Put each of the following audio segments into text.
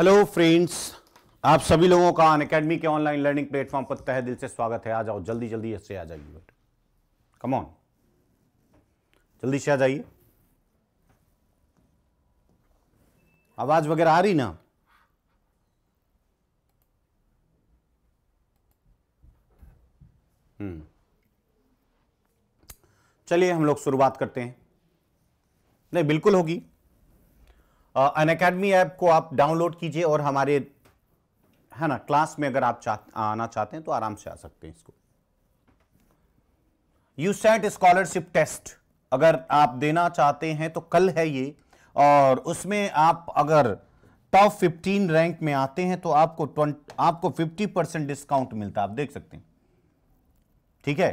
Hello friends आप सभी लोगों का अन अकेडमी के ऑनलाइन लर्निंग प्लेटफॉर्म पर तहे दिल से स्वागत है आ जाओ जल्दी जल्दी इससे आ जाइए बेटे कम ऑन जल्दी से आ जाइए आवाज वगैरह आ रही ना हम्म चलिए हम लोग शुरुआत करते हैं नहीं बिल्कुल होगी अन अकेडमी ऐप को आप डाउनलोड कीजिए और हमारे है ना क्लास में अगर आप चाह आना चाहते हैं तो आराम से आ सकते हैं इसको यू सेट स्कॉलरशिप टेस्ट अगर आप देना चाहते हैं तो कल है ये और उसमें आप अगर टॉप 15 रैंक में आते हैं तो आपको 20 आपको 50 परसेंट डिस्काउंट मिलता है आप देख सकते हैं ठीक है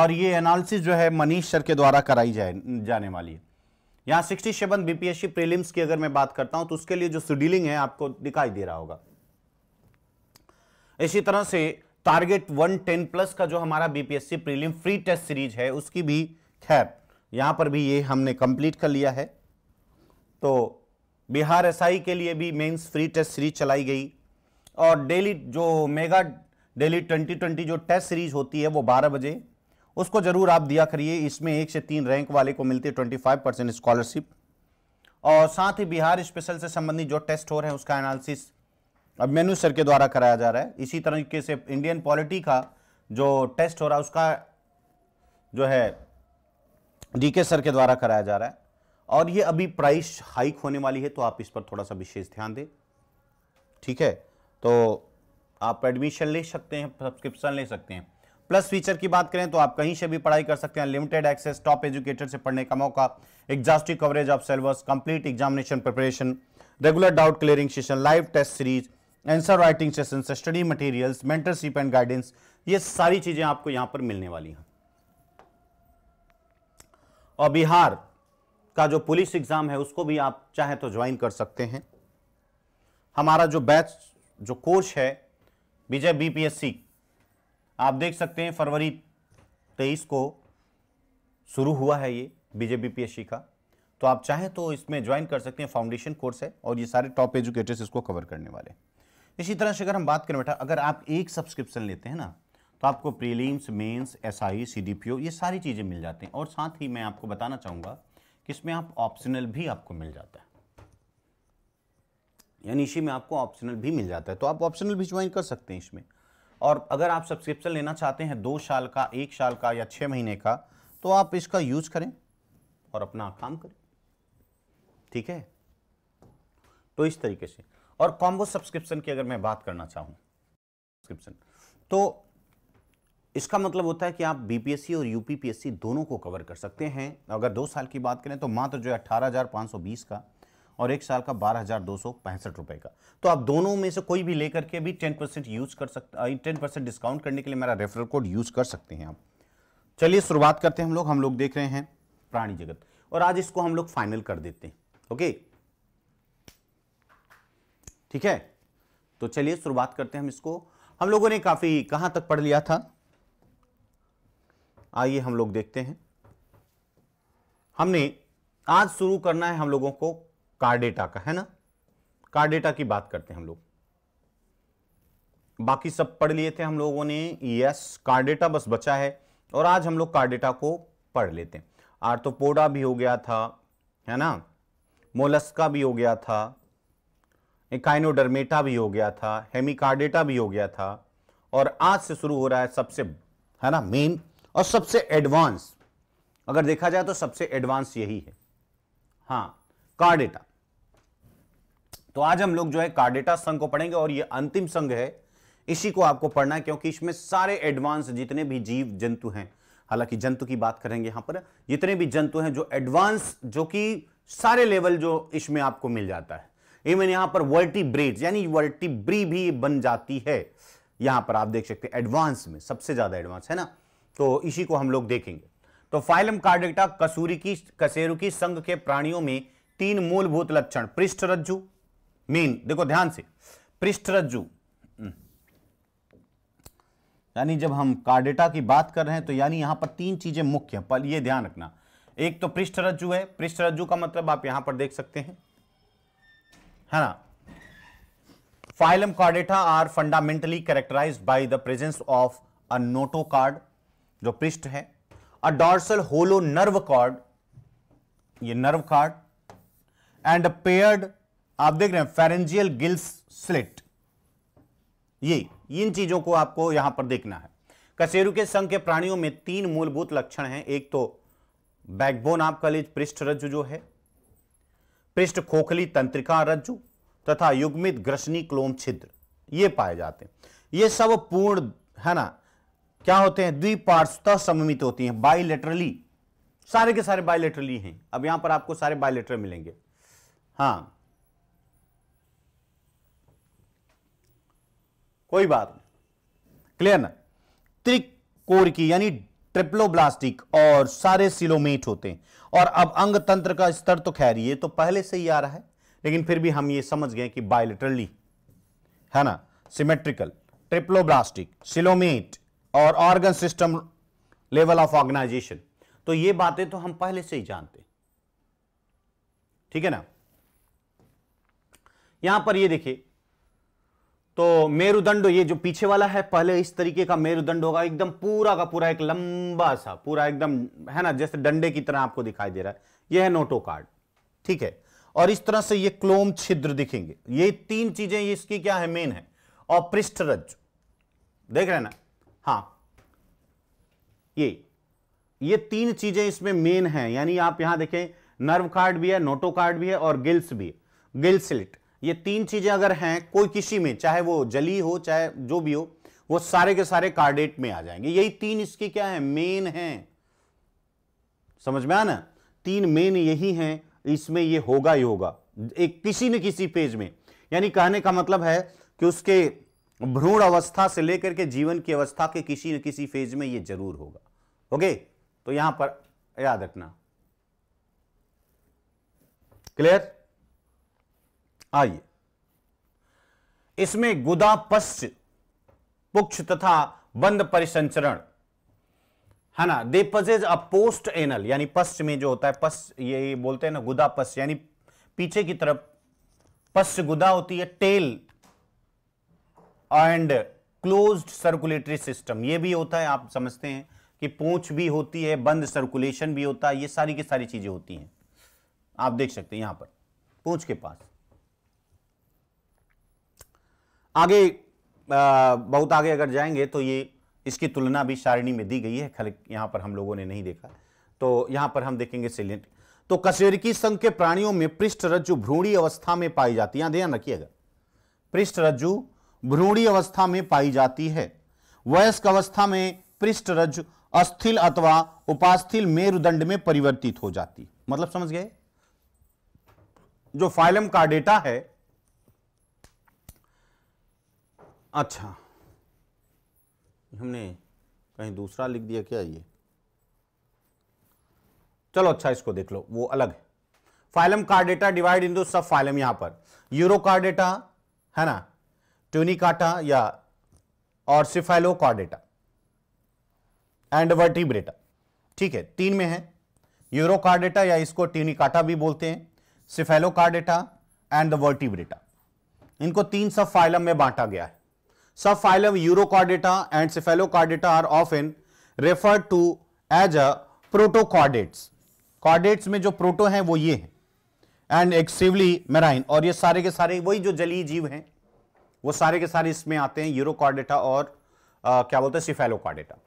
और ये एनालिसिस जो है मनीष सर के द्वारा कराई जाए जाने वाली है यहाँ सिक्सटी सेवन बीपीएससी प्रीलिम्स की अगर मैं बात करता हूं तो उसके लिए जो शेड्यूलिंग है आपको दिखाई दे रहा होगा इसी तरह से टारगेट वन टेन प्लस का जो हमारा BPSC prelim free test series है उसकी भी खैर यहां पर भी ये हमने कंप्लीट कर लिया है तो बिहार एसआई के लिए भी मेंस फ्री टेस्ट सीरीज चलाई गई और डेली जो मेगा डेली ट्वेंटी ट्वेंटी जो टेस्ट सीरीज होती है वो 12 बजे उसको जरूर आप दिया करिए इसमें एक से तीन रैंक वाले को मिलती है ट्वेंटी फाइव परसेंट स्कॉलरशिप और साथ ही बिहार स्पेशल से संबंधित जो टेस्ट हो रहे हैं उसका एनालिसिस अब मेनू सर के द्वारा कराया जा रहा है इसी तरीके से इंडियन पॉलिटी का जो टेस्ट हो रहा है उसका जो है डीके सर के द्वारा कराया जा रहा है और ये अभी प्राइस हाइक होने वाली है तो आप इस पर थोड़ा सा विशेष ध्यान दें ठीक है तो आप एडमिशन ले सकते हैं सब्सक्रिप्शन ले सकते हैं प्लस फीचर की बात करें तो आप कहीं से भी पढ़ाई कर सकते हैं लिमिटेड एक्सेस टॉप एजुकेटर से पढ़ने का मौका exhaustive coverage of syllabus complete examination preparation regular doubt clearing session live test series answer writing session study materials mentorship and guidance ये सारी चीजें आपको यहां पर मिलने वाली हैं और बिहार का जो पुलिस एग्जाम है उसको भी आप चाहे तो ज्वाइन कर सकते हैं हमारा जो बैच जो कोर्स है विजय बीपीएससी आप देख सकते हैं फरवरी तेईस को शुरू हुआ है ये बीजेपी पी का तो आप चाहें तो इसमें ज्वाइन कर सकते हैं फाउंडेशन कोर्स है और ये सारे टॉप एजुकेटर्स इसको कवर करने वाले इसी तरह से अगर हम बात करें बेटा अगर आप एक सब्सक्रिप्शन लेते हैं ना तो आपको प्रीलिम्स मेंस एसआई सीडीपीओ ये सारी चीज़ें मिल जाती हैं और साथ ही मैं आपको बताना चाहूँगा कि इसमें आप ऑप्शनल भी आपको मिल जाता है यानी इसी में आपको ऑप्शनल भी मिल जाता है तो आप ऑप्शनल भी ज्वाइन कर सकते हैं इसमें और अगर आप सब्सक्रिप्शन लेना चाहते हैं दो साल का एक साल का या छः महीने का तो आप इसका यूज करें और अपना काम करें ठीक है तो इस तरीके से और कॉम्बो सब्सक्रिप्शन की अगर मैं बात करना चाहूँ सब्सक्रिप्शन तो इसका मतलब होता है कि आप बीपीएससी और यूपीपीएससी दोनों को कवर कर सकते हैं अगर दो साल की बात करें तो मात्र जो है अट्ठारह का और एक साल का बारह हजार रुपए का तो आप दोनों में से कोई भी लेकर के भी 10 परसेंट यूज कर सकते टेन परसेंट डिस्काउंट करने के लिए मेरा रेफरल कोड यूज कर सकते हैं आप चलिए शुरुआत करते हैं हम लोग हम लोग देख रहे हैं प्राणी जगत और आज इसको हम लोग फाइनल कर देते हैं ओके ठीक है तो चलिए शुरुआत करते हैं हम इसको हम लोगों ने काफी कहां तक पढ़ लिया था आइए हम लोग देखते हैं हमने आज शुरू करना है हम लोगों को कार डेटा का है ना कार डेटा की बात करते हैं हम लोग बाकी सब पढ़ लिए थे हम लोगों ने यस कार डेटा बस बचा है और आज हम लोग कार डेटा को पढ़ लेते हैं आर्थोपोडा भी हो गया था है ना मोलस्का भी हो गया था इकाइनोडर्मेटा भी हो गया था हेमिकार्डेटा भी हो गया था और आज से शुरू हो रहा है सबसे है ना मेन और सबसे एडवांस अगर देखा जाए तो सबसे एडवांस यही है हाँ कार्डेटा तो आज हम लोग जो है कार्डेटा संघ को पढ़ेंगे और ये अंतिम संघ है इसी को आपको पढ़ना है क्योंकि इसमें सारे एडवांस जितने भी जीव जंतु हैं हालांकि जंतु की बात करेंगे यहां पर जितने भी जंतु हैं जो एडवांस जो कि सारे लेवल जो इसमें आपको मिल जाता है इवन यहां पर ब्रिज यानी ब्री भी बन जाती है यहां पर आप देख सकते हैं एडवांस में सबसे ज्यादा एडवांस है ना तो इसी को हम लोग देखेंगे तो फाइलम कार्डेटा कसूरी की कसेरुकी संघ के प्राणियों में तीन मूलभूत लक्षण पृष्ठ रज्जु मीन देखो ध्यान से पृष्ठरज्जु हम्म। यानी जब हम कार्डेटा की बात कर रहे हैं तो यानी यहां पर तीन चीजें मुख्य है पर ये ध्यान रखना एक तो पृष्ठरज्जु है पृष्ठरज्जु का मतलब आप यहां पर देख सकते हैं है ना phylum chordata are fundamentally characterised by the presence of a notochord जो पृष्ठ है a dorsal hollow nerve cord ये नर्व कार्ड एंड पेयर्ड आप देख रहे हैं फेरेंजियल गिल्स स्लिट ये इन चीजों को आपको यहां पर देखना है कसेरू के संघ के प्राणियों में तीन मूलभूत लक्षण हैं एक तो बैकबोन आपका लीज पृष्ठ रज्जु जो है पृष्ठ खोखली तंत्रिका रज्जु तथा युग्मित ग्रसनी क्लोम छिद्र ये पाए जाते हैं ये सब पूर्ण है ना क्या होते हैं द्विपार्श्वता सममित होती हैं बायलेटरली सारे के सारे बायोलेटरली हैं अब यहां पर आपको सारे बायोलेटर मिलेंगे हाँ कोई बात नहीं क्लियर ना की यानी ट्रिप्लोब्लास्टिक और सारे सिलोमेट होते हैं और अब अंग तंत्र का स्तर तो खैर ये तो पहले से ही आ रहा है लेकिन फिर भी हम ये समझ गए कि बायोलिटरली है ना सिमेट्रिकल ट्रिप्लोब्लास्टिक सिलोमेट और organ system level of organisation तो ये बातें तो हम पहले से ही जानते ठीक है ना यहां पर ये देखिए तो मेरुदंड ये जो पीछे वाला है पहले इस तरीके का मेरुदंड होगा एकदम पूरा का पूरा एक लंबा सा पूरा एकदम है ना जैसे डंडे की तरह आपको दिखाई दे रहा है यह है नोटो कार्ड ठीक है और इस तरह से ये क्लोम छिद्र दिखेंगे ये तीन चीजें इसकी क्या है मेन है और पृष्ठरज देख रहे हैं ना हाँ ये ये तीन चीजें इसमें मेन है यानी आप यहां देखें नर्व कार्ड भी है नोटो कार्ड भी है और गिल्स भी है गिल ये तीन चीजें अगर हैं कोई किसी में चाहे वो जली हो चाहे जो भी हो वो सारे के सारे कार्डेट में आ जाएंगे यही तीन इसके क्या है मेन है समझ में आना तीन मेन यही हैं इसमें ये होगा ही होगा एक किसी न किसी पेज में यानी कहने का मतलब है कि उसके भ्रूण अवस्था से लेकर के जीवन की अवस्था के किसी न किसी फेज में ये जरूर होगा ओके तो यहां पर याद रखना क्लियर आइए इसमें गुदा पश्च पुक्ष तथा बंद परिसंचरण है ना दे पजेज अ पोस्ट एनल यानी पश्च में जो होता है पश्च ये, बोलते हैं ना गुदा पश्च यानी पीछे की तरफ पश्च गुदा होती है tail and closed circulatory system ये भी होता है आप समझते हैं कि पूछ भी होती है बंद सर्कुलेशन भी होता है ये सारी की सारी चीजें होती हैं आप देख सकते हैं यहां पर पूछ के पास आगे आ, बहुत आगे अगर जाएंगे तो ये इसकी तुलना भी सारिणी में दी गई है खल यहाँ पर हम लोगों ने नहीं देखा तो यहाँ पर हम देखेंगे सिलेंट तो कशेरकी संघ के प्राणियों में पृष्ठ रज्जु भ्रूणी अवस्था में पाई जाती है ध्यान रखिएगा पृष्ठ रज्जु भ्रूणी अवस्था में पाई जाती है वयस्क अवस्था में पृष्ठ रज्जु अस्थिल अथवा उपास्थिल मेरुदंड में परिवर्तित हो जाती मतलब समझ गए जो फाइलम का डेटा है अच्छा हमने कहीं दूसरा लिख दिया क्या ये चलो अच्छा इसको देख लो वो अलग है फाइलम कार्डेटा डिवाइड इन दो सब फाइलम यहां पर यूरो कार्डेटा है ना ट्यूनिकाटा या और सिफाइलो कार्डेटा एंड वर्टिब्रेटा ठीक है तीन में है यूरो कार्डेटा या इसको ट्यूनिकाटा भी बोलते हैं सिफेलो कार्डेटा एंड वर्टिब्रेटा इनको तीन सब फाइलम में बांटा गया है Subphylum and and Cephalochordata are often referred to as a uh, protochordates. Chordates में जो प्रोटो हैं वो ये हैं एंड एक्सिवली मेराइन और ये सारे के सारे वही जो जलीय जीव हैं वो सारे के सारे इसमें आते हैं यूरोकॉर्डेटा और आ, uh, क्या बोलते हैं सिफेलोकॉर्डेटा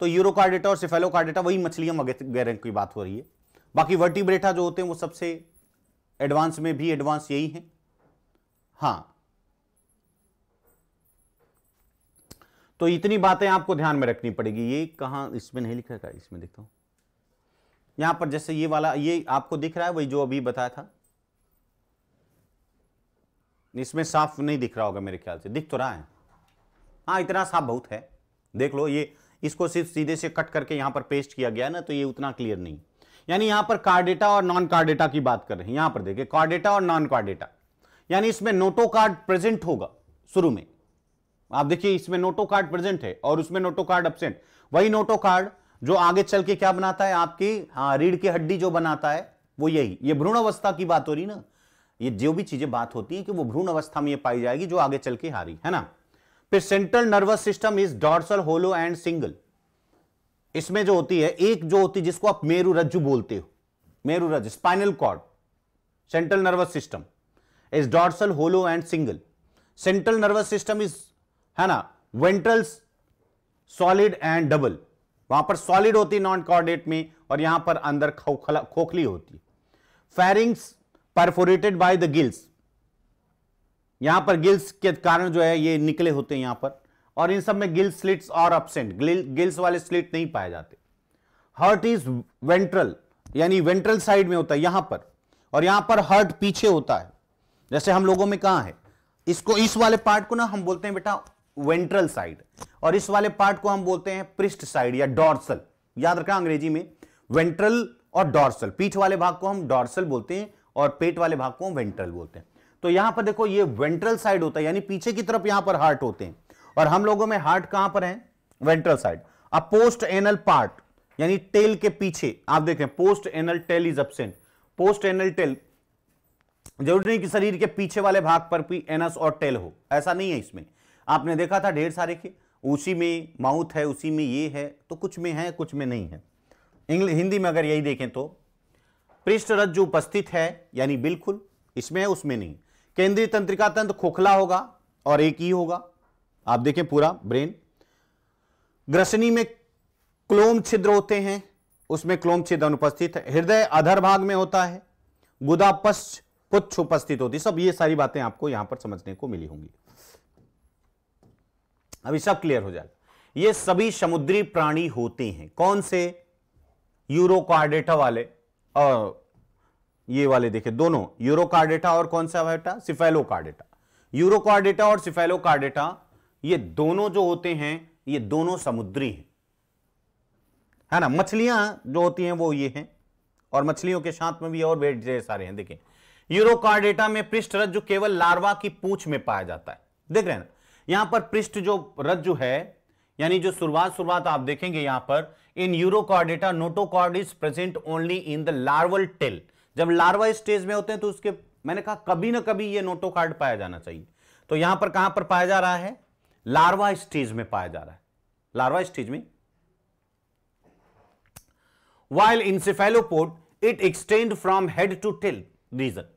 तो यूरोकॉर्डेटा और सिफेलोकॉर्डेटा वही मछलियां वगैरह की बात हो रही है बाकी वर्टिब्रेटा जो होते हैं वो सबसे एडवांस में भी एडवांस यही है हाँ तो इतनी बातें आपको ध्यान में रखनी पड़ेगी ये कहा इसमें नहीं लिखा है इसमें देखता हूं यहां पर जैसे ये वाला ये आपको दिख रहा है वही जो अभी बताया था इसमें साफ नहीं दिख रहा होगा मेरे ख्याल से दिख तो रहा है हाँ इतना साफ बहुत है देख लो ये इसको सिर्फ सीधे से कट करके यहां पर पेस्ट किया गया ना तो ये उतना क्लियर नहीं यानी यहां पर कार्डेटा और नॉन कार्डेटा की बात कर रहे हैं यहां पर देखिए कार्डेटा और नॉन कार्डेटा यानी इसमें नोटो कार्ड प्रेजेंट होगा शुरू में आप देखिए इसमें नोटो कार्ड प्रेजेंट है और उसमें नोटो कार्ड अब्सेंट वही नोटो कार्ड जो आगे चल के क्या बनाता है आपकी हाँ रीढ़ की हड्डी जो बनाता है वो यही ये भ्रूण अवस्था की बात हो रही ना ये जो भी चीजें बात होती है कि वो भ्रूण अवस्था में ये पाई जाएगी जो आगे चल के हारी है ना फिर central nervous system is dorsal hollow and single इसमें जो होती है एक जो होती है जिसको आप मेरू रज्जु बोलते हो मेरू रज spinal cord central nervous system is dorsal hollow and single central nervous system is है ना वेंट्रल्स सॉलिड एंड डबल वहां पर सॉलिड होती नॉन कॉर्डेट में और यहां पर अंदर खोखला खोखली होती pharynx perforated by the gills यहां पर गिल्स के कारण जो है ये निकले होते हैं यहां पर और इन सब में गिल्स स्लिट्स और अपसेंट गिल्स वाले स्लिट नहीं पाए जाते हर्ट इज वेंट्रल यानी वेंट्रल साइड में होता है यहां पर और यहां पर हर्ट पीछे होता है जैसे हम लोगों में कहा है इसको इस वाले पार्ट को ना हम बोलते हैं बेटा वेंट्रल साइड और इस वाले पार्ट को हम बोलते हैं पृष्ठ साइड या डॉर्सल याद रखना अंग्रेजी में वेंट्रल और डॉर्सल पीठ वाले भाग को हम डॉर्सल बोलते हैं और पेट वाले भाग को हम वेंट्रल बोलते हैं तो यहां पर देखो ये वेंट्रल साइड होता है यानी पीछे की तरफ यहां पर हार्ट होते हैं और हम लोगों में हार्ट कहां पर है वेंट्रल साइड अब पोस्ट एनल पार्ट यानी टेल के पीछे आप देखें post anal tail is absent post anal tail जरूरी नहीं कि शरीर के पीछे वाले भाग पर भी एनस और टेल हो ऐसा नहीं है इसमें आपने देखा था ढेर सारे के उसी में माउथ है उसी में ये है तो कुछ में है कुछ में नहीं है इंग्लिश हिंदी में अगर यही देखें तो पृष्ठ रज जो उपस्थित है यानी बिल्कुल इसमें है उसमें नहीं केंद्रीय तंत्रिका तंत्र खोखला होगा और एक ही होगा आप देखें पूरा ब्रेन ग्रसनी में क्लोम छिद्र होते हैं उसमें क्लोम छिद्र अनुपस्थित है हृदय अधर भाग में होता है गुदापश्च पुच्छ उपस्थित होती सब ये सारी बातें आपको यहां पर समझने को मिली होंगी अभी सब क्लियर हो जाएगा ये सभी समुद्री प्राणी होते हैं कौन से यूरोकार्डेटा वाले और ये वाले देखे दोनों यूरोकार्डेटा और कौन सा बेटा सिफेलोकार्डेटा यूरोकार्डेटा और सिफेलोकार्डेटा ये दोनों जो होते हैं ये दोनों समुद्री हैं है ना मछलियां जो होती हैं वो ये हैं और मछलियों के साथ में भी और वेट जैसे सारे हैं देखें यूरोकार्डेटा में पृष्ठ जो केवल लार्वा की पूछ में पाया जाता है देख रहे हैं ना यहां पर पृष्ठ जो रज्जु है यानी जो शुरुआत शुरुआत आप देखेंगे यहां पर in urochordata notochord is present only in the larval tail जब लार्वा स्टेज में होते हैं तो उसके मैंने कहा कभी ना कभी यह नोटोकार्ड पाया जाना चाहिए तो यहां पर कहां पर पाया जा रहा है लार्वा स्टेज में पाया जा रहा है लार्वा स्टेज में while encephalopod it extend from head to tail region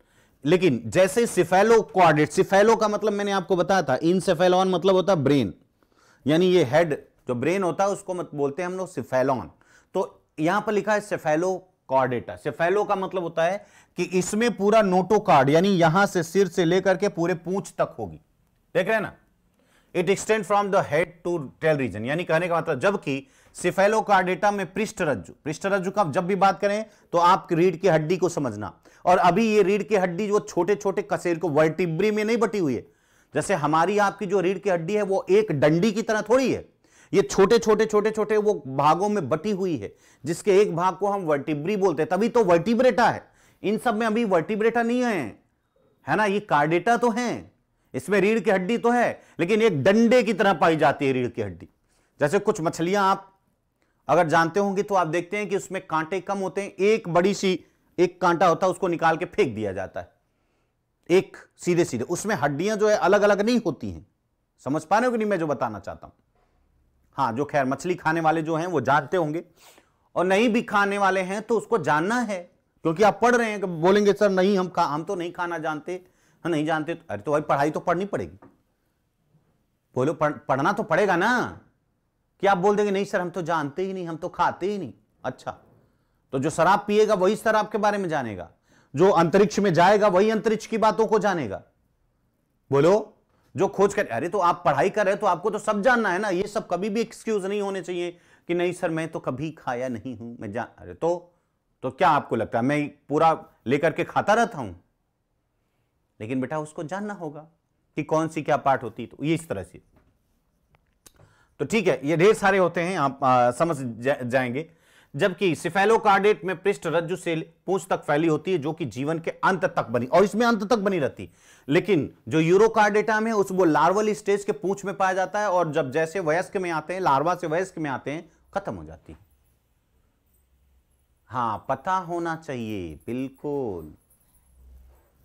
लेकिन जैसे सिफेलो क्वाड्रेट सिफेलो का मतलब मैंने आपको बताया था इन सिफेलॉन मतलब होता है ब्रेन यानी ये हेड जो ब्रेन होता है उसको मत बोलते हैं हम लोग सिफेलॉन तो यहां पर लिखा है सिफेलो कॉर्डेटा सिफेलो का मतलब होता है कि इसमें पूरा नोटोकार्ड यानी यहां से सिर से लेकर के पूरे पूछ तक होगी देख रहे हैं ना it extend from the head to tail region यानी कहने का मतलब जबकि सिफेलो कार्डेटा में पृष्ठ रज्जु पृष्ठ रज्जु का जब भी बात करें तो आप रीढ़ की हड्डी को समझना और अभी ये रीढ़ की हड्डी जो छोटे छोटे कसेर को वर्टिब्री में नहीं बटी हुई है जैसे हमारी आपकी जो रीढ़ की हड्डी है वो एक डंडी की तरह थोड़ी है ये छोटे छोटे छोटे छोटे वो भागों में बटी हुई है जिसके एक भाग को हम वर्टिब्री बोलते हैं तभी तो वर्टिब्रेटा है इन सब में अभी वर्टिब्रेटा नहीं है है ना ये कार्डेटा तो है इसमें रीढ़ की हड्डी तो है लेकिन एक डंडे की तरह पाई जाती है रीढ़ की हड्डी जैसे कुछ मछलियां आप अगर जानते होंगे तो आप देखते हैं कि उसमें कांटे कम होते हैं एक बड़ी सी एक कांटा होता है उसको निकाल के फेंक दिया जाता है एक सीधे सीधे उसमें हड्डियां जो है अलग अलग नहीं होती हैं समझ पा रहे हो कि नहीं मैं जो बताना चाहता हूं हाँ जो खैर मछली खाने वाले जो हैं वो जानते होंगे और नहीं भी खाने वाले हैं तो उसको जानना है क्योंकि आप पढ़ रहे हैं कि बोलेंगे सर नहीं हम हम तो नहीं खाना जानते हम हाँ, नहीं जानते तो, अरे तो भाई पढ़ाई तो पढ़नी पड़ेगी बोलो पढ़, पढ़ना तो पड़ेगा ना कि आप बोल देंगे नहीं सर हम तो जानते ही नहीं हम तो खाते ही नहीं अच्छा तो जो शराब पिएगा वही शराब के बारे में जानेगा जो अंतरिक्ष में जाएगा वही अंतरिक्ष की बातों को जानेगा बोलो जो खोज कर अरे तो आप पढ़ाई कर रहे हो तो आपको तो सब जानना है ना ये सब कभी भी एक्सक्यूज नहीं होने चाहिए कि नहीं सर मैं तो कभी खाया नहीं हूं मैं जान अरे तो तो क्या आपको लगता है मैं पूरा लेकर के खाता रहता हूं लेकिन बेटा उसको जानना होगा कि कौन सी क्या पार्ट होती तो ये इस तरह से तो ठीक है ये ढेर सारे होते हैं आप आ, समझ जा, जाएंगे जबकि सिफेलोकार्डेट में पृष्ठ रज्जु से पूछ तक फैली होती है जो कि जीवन के अंत तक बनी और इसमें अंत तक बनी रहती लेकिन जो यूरोकार्डेटा में उस वो लार्वल स्टेज के पूछ में पाया जाता है और जब जैसे वयस्क में आते हैं लार्वा से वयस्क में आते हैं खत्म हो जाती है हाँ पता होना चाहिए बिल्कुल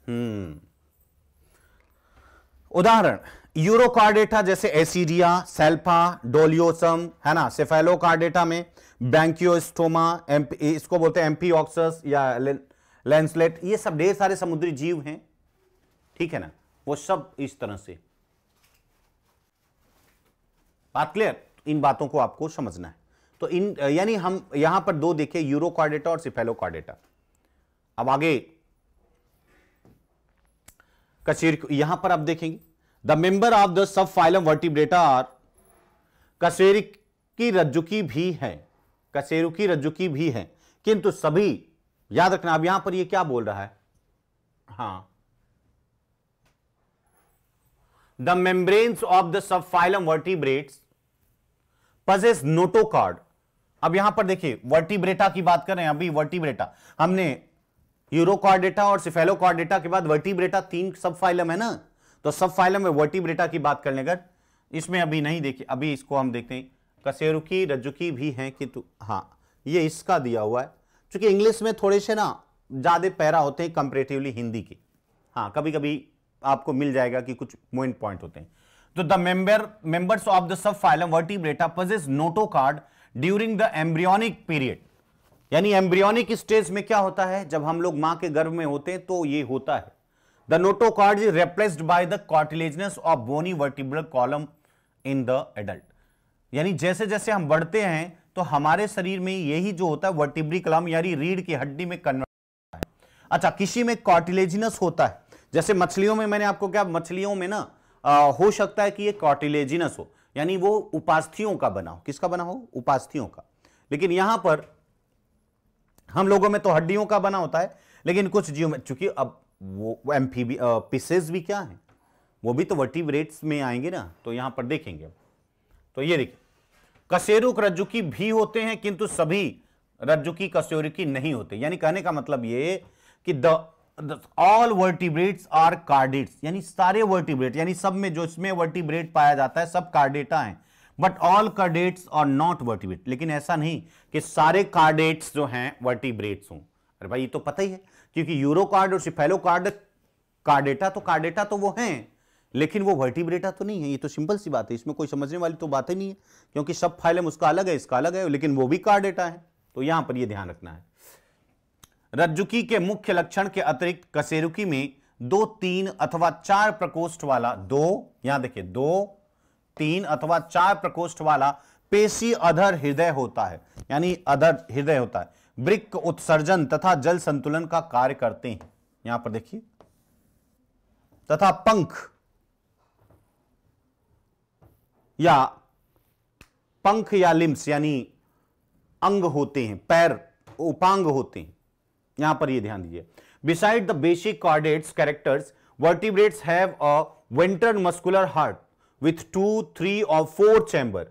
हम्म उदाहरण यूरोकार्डेटा जैसे एसीडिया सेल्फा डोलियोसम है ना सिफेलोकार्डेटा में बैंक्योस्टोमा एम्पी इसको बोलते हैं एम्पी ऑक्सस या लेंसलेट ये सब ढेर सारे समुद्री जीव हैं ठीक है ना वो सब इस तरह से बात क्लियर इन बातों को आपको समझना है तो इन यानी हम यहां पर दो देखे यूरोकॉर्डेटा और सिफेलो कॉर्डेटा अब आगे कशेर यहां पर आप देखेंगे the member of the subphylum vertebrata are कशेर की रज्जुकी भी है कसेरुकी रज्जुकी भी हैं किंतु सभी याद रखना अब यहां पर ये क्या बोल रहा है हाँ the of the subphylum vertebrates possess notochord अब यहां पर देखिए वर्टिब्रेटा की बात कर रहे हैं अभी वर्टिब्रेटा हमने यूरोकॉर्डेटा और सिफेलोकॉर्डेटा के बाद वर्टिब्रेटा तीन सब फाइलम है ना तो सब फाइलम में वर्टिब्रेटा की बात करने कर इसमें अभी नहीं देखिए अभी इसको हम देखते हैं कसेरुकी रजुकी भी हैं किंतु हाँ ये इसका दिया हुआ है चूंकि इंग्लिश में थोड़े से ना ज़्यादा पैरा होते हैं कंपेरेटिवली हिंदी के हाँ कभी कभी आपको मिल जाएगा कि कुछ मोइन पॉइंट होते हैं तो the member members of the subphylum vertebrata possess chord during the embryonic period यानी एम्ब्रियोनिक स्टेज में क्या होता है जब हम लोग माँ के गर्भ में होते हैं तो ये होता है the notochord is replaced by the cartilaginous of bony vertebral column in the adult यानी जैसे जैसे हम बढ़ते हैं तो हमारे शरीर में यही जो होता है वर्टिब्री कलम यानी रीढ़ की हड्डी में कन्वर्ट होता है अच्छा किसी में कॉटिलेजिनस होता है जैसे मछलियों में मैंने आपको क्या मछलियों में ना आ, हो सकता है कि ये कॉटिलेजिनस हो यानी वो उपास्थियों का बना हो किसका बना हो उपास्थियों का लेकिन यहां पर हम लोगों में तो हड्डियों का बना होता है लेकिन कुछ जीव में चूंकि अब वो एम्फीबी पीसेस भी क्या है वो भी तो वर्टिब्रेट्स में आएंगे ना तो यहां पर देखेंगे तो ये देखिए कसेरुक रज्जुकी भी होते हैं किंतु सभी रज्जु की नहीं होते यानी कहने का मतलब ये कि the all vertebrates are chordates यानी सारे वर्टिब्रेट यानी सब में जो इसमें वर्टिब्रेट पाया जाता है सब कार्डेटा है but all chordates are not vertebrate लेकिन ऐसा नहीं कि सारे कार्डेट्स जो हैं वर्टिब्रेट्स हों अरे भाई ये तो पता ही है क्योंकि यूरोकार्ड और सिफेलो कार्ड कार्डेटा तो कार्डेटा तो वो हैं लेकिन वो वर्टिब्रेटा तो नहीं है ये तो सिंपल सी बात है इसमें कोई समझने वाली तो बात ही नहीं है क्योंकि सब फाइलम उसका अलग है इसका अलग है लेकिन वो भी डेटा है तो यहां पर यह ध्यान रखना है रज्जुकी के मुख्य लक्षण के अतिरिक्त कसेरुकी में दो तीन अथवा चार प्रकोष्ठ वाला दो यहां देखिए दो तीन अथवा चार प्रकोष्ठ वाला पेशी अधर हृदय होता है यानी अधर हृदय होता है ब्रिक उत्सर्जन तथा जल संतुलन का कार्य करते हैं यहां पर देखिए तथा पंख या पंख या लिम्स यानी अंग होते हैं पैर उपांग होते हैं यहां पर ये ध्यान दीजिए beside the basic chordates characters vertebrates have a ventral muscular heart with two three और four chamber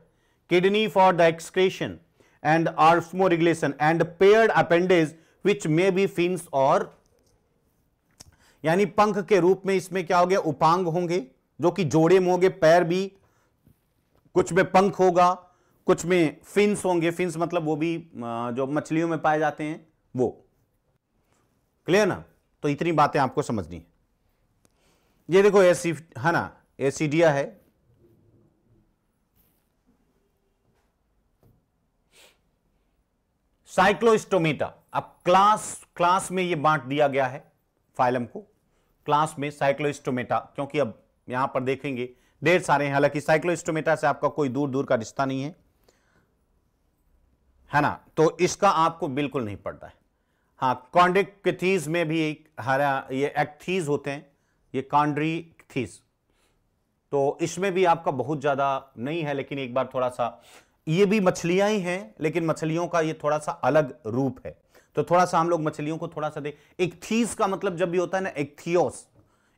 kidney for the excretion and आर्समो osmoregulation and paired appendage which may be fins और यानी पंख के रूप में इसमें क्या हो गया उपांग होंगे जो कि जोड़े में होंगे पैर भी कुछ में पंख होगा कुछ में फिंस होंगे फिंस मतलब वो भी जो मछलियों में पाए जाते हैं वो क्लियर ना तो इतनी बातें आपको समझनी है ये देखो एसी है ना एसीडिया है साइक्लोस्टोमेटा अब क्लास क्लास में ये बांट दिया गया है फाइलम को क्लास में साइक्लोस्टोमेटा क्योंकि अब यहां पर देखेंगे ढेर सारे हैं हालांकि साइक्लोस्टोमेटा से आपका कोई दूर दूर का रिश्ता नहीं है है ना तो इसका आपको बिल्कुल नहीं पड़ता है हाँ कॉन्ड्रिकथीज में भी एक हरा ये एक्थीज होते हैं ये कॉन्ड्रीथीज तो इसमें भी आपका बहुत ज़्यादा नहीं है लेकिन एक बार थोड़ा सा ये भी मछलियां ही हैं लेकिन मछलियों का ये थोड़ा सा अलग रूप है तो थोड़ा सा हम लोग मछलियों को थोड़ा सा देख एक थीस का मतलब जब भी होता है ना एक थियोस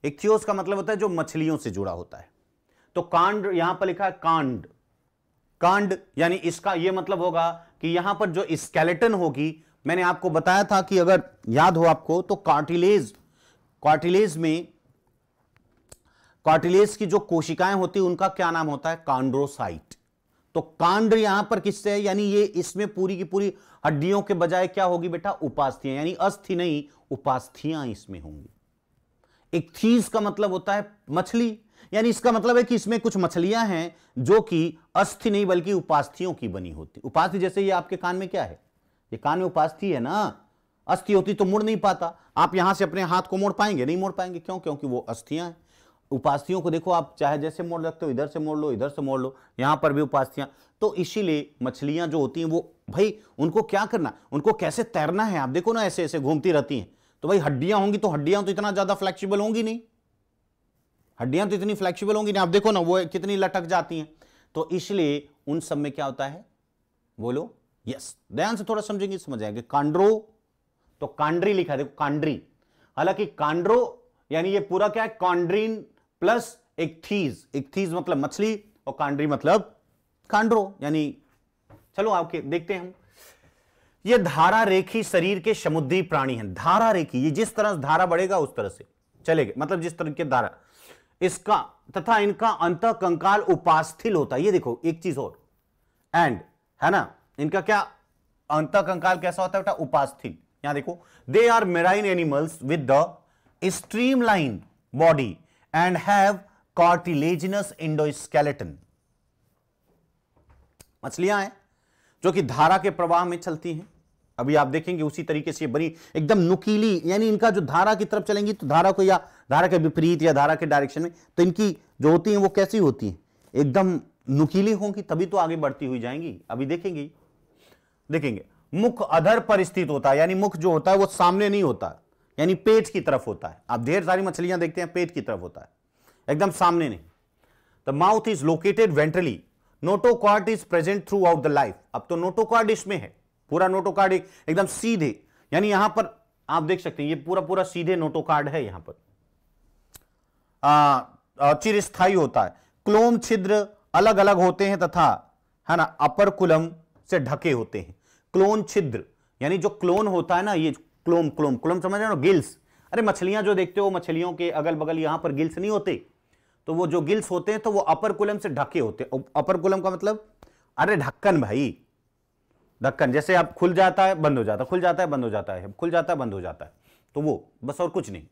एक थियोस का मतलब होता है जो मछलियों से जुड़ा होता है तो कांड यहां पर लिखा है कांड कांड यानी इसका यह मतलब होगा कि यहां पर जो स्केलेटन होगी मैंने आपको बताया था कि अगर याद हो आपको तो कार्टिलेज कार्टिलेज में कार्टिलेज की जो कोशिकाएं होती उनका क्या नाम होता है कांड्रोसाइट तो कांड यहां पर किससे है यानी ये इसमें पूरी की पूरी हड्डियों के बजाय क्या होगी बेटा उपास्थियां यानी अस्थि नहीं उपास्थियां इसमें होंगी एक थीज का मतलब होता है मछली यानी इसका मतलब है कि इसमें कुछ मछलियां हैं जो कि अस्थि नहीं बल्कि उपास्थियों की बनी होती उपास्थि जैसे ये आपके कान में क्या है ये कान में उपास्थि है ना अस्थि होती तो मुड़ नहीं पाता आप यहां से अपने हाथ को मोड़ पाएंगे नहीं मोड़ पाएंगे क्यों क्योंकि वो अस्थियां हैं उपास्थियों को देखो आप चाहे जैसे मोड़ सकते हो इधर से मोड़ लो इधर से मोड़ लो यहां पर भी उपास्थियां तो इसीलिए मछलियां जो होती हैं वो भाई उनको क्या करना उनको कैसे तैरना है आप देखो ना ऐसे ऐसे घूमती रहती हैं तो भाई हड्डियां होंगी तो हड्डियां तो इतना ज्यादा फ्लेक्सिबल होंगी नहीं हड्डियां तो इतनी फ्लेक्सिबल होंगी ना आप देखो ना वो कितनी लटक जाती हैं तो इसलिए उन सब में क्या होता है बोलो यस ध्यान से थोड़ा समझेंगे समझ आएंगे कांड्रो तो कांड्री लिखा देखो कांड्री हालांकि कांड्रो यानी ये पूरा क्या है कांड्रीन प्लस एक थीज एक थीज मतलब मछली और कांड्री मतलब कांड्रो यानी चलो आपके देखते हैं हम ये धारा रेखी शरीर के समुद्री प्राणी हैं धारा रेखी ये जिस तरह धारा बढ़ेगा उस तरह से चलेगा मतलब जिस तरह के धारा इसका तथा इनका अंत कंकाल उपास्थिल होता है ये देखो एक चीज और एंड है ना इनका क्या अंत कंकाल कैसा होता है बेटा उपास्थिल यहां देखो they are marine animals with the streamline body and have cartilaginous endoskeleton मछलियां हैं जो कि धारा के प्रवाह में चलती हैं अभी आप देखेंगे उसी तरीके से बनी एकदम नुकीली यानी इनका जो धारा की तरफ चलेंगी तो धारा को या धारा के विपरीत या धारा के डायरेक्शन में तो इनकी जो होती हैं वो कैसी होती हैं एकदम नुकीली होंगी तभी तो आगे बढ़ती हुई जाएंगी अभी देखेंगे देखेंगे मुख अधर पर स्थित होता है यानी मुख जो होता है वो सामने नहीं होता यानी पेट की तरफ होता है आप ढेर सारी मछलियां देखते हैं पेट की तरफ होता है एकदम सामने नहीं the mouth is located ventrally notochord is present throughout the life अब तो नोटोकॉर्ड इसमें है पूरा नोटोकॉर्ड एकदम सीधे यानी यहां पर आप देख सकते हैं ये पूरा पूरा सीधे नोटोकार्ड है यहां पर चिरस्थाई होता है क्लोम छिद्र अलग अलग होते हैं तथा है ना अपर कुलम से ढके होते हैं क्लोन छिद्र यानी जो क्लोन होता है ना ये क्लोम क्लोम क्लोम समझ रहे हो गिल्स अरे मछलियां जो देखते हो मछलियों के अगल बगल यहां पर गिल्स नहीं होते तो वो जो गिल्स होते हैं तो वो अपर कुलम से ढके होते हैं अपर कुलम का मतलब अरे ढक्कन भाई ढक्कन जैसे आप खुल जाता है बंद हो जाता है खुल जाता है बंद हो जाता है खुल जाता है बंद हो जाता है तो वो बस और कुछ नहीं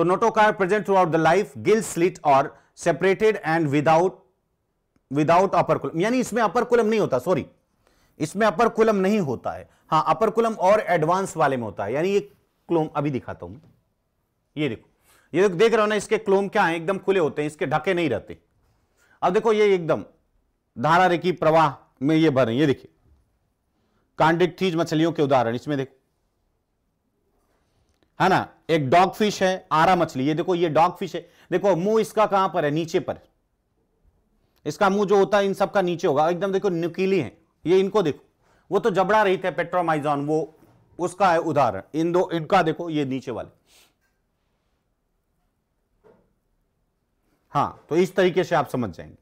तो notochord present throughout the life gill slit or separated and without without upper column यानी इसमें upper column नहीं होता सॉरी इसमें अपर कुलम नहीं होता है हाँ अपर कुलम और एडवांस वाले में होता है यानी ये क्लोम अभी दिखाता हूं ये देखो ये देखो देख रहे हो ना इसके क्लोम क्या है एकदम खुले होते हैं इसके ढके नहीं रहते अब देखो ये एकदम धारा रेखी प्रवाह में ये भर रहे ये देखिए कांडिक थीज मछलियों के उदाहरण इसमें देखो है ना एक डॉग फिश है आरा मछली ये देखो ये डॉग फिश है देखो मुंह इसका कहां पर है नीचे पर इसका मुंह जो होता है इन सबका नीचे होगा एकदम देखो नुकीली है ये इनको देखो वो तो जबड़ा रही है पेट्रोमाइजॉन वो उसका है उदाहरण इन दो इनका देखो ये नीचे वाले हाँ तो इस तरीके से आप समझ जाएंगे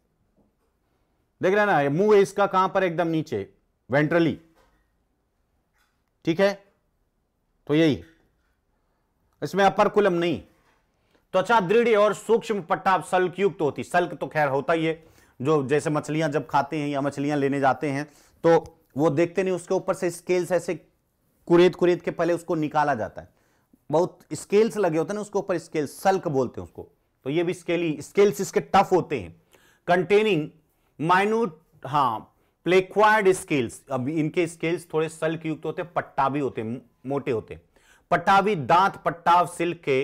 देख रहे ना मुंह इसका कहां पर एकदम नीचे वेंट्रली ठीक है तो यही है इसमें अपर कुलम नहीं त्वचा दृढ़ और सूक्ष्म पट्टा सल्क युक्त तो होती सल्क तो खैर होता ही है जो जैसे मछलियां जब खाते हैं या मछलियां लेने जाते हैं तो वो देखते नहीं उसके ऊपर से स्केल्स ऐसे कुरेद कुरेद के पहले उसको निकाला जाता है बहुत स्केल्स लगे होते हैं ना उसके ऊपर स्केल सल्क बोलते हैं उसको तो ये भी स्केली स्केल्स इसके टफ होते हैं कंटेनिंग माइन्यूट हाँ प्लेक्वायर्ड स्केल्स अब इनके स्केल्स थोड़े सल्क युक्त होते हैं पट्टा भी होते हैं मोटे होते हैं पटावी दांत पट्टाव सिल्क के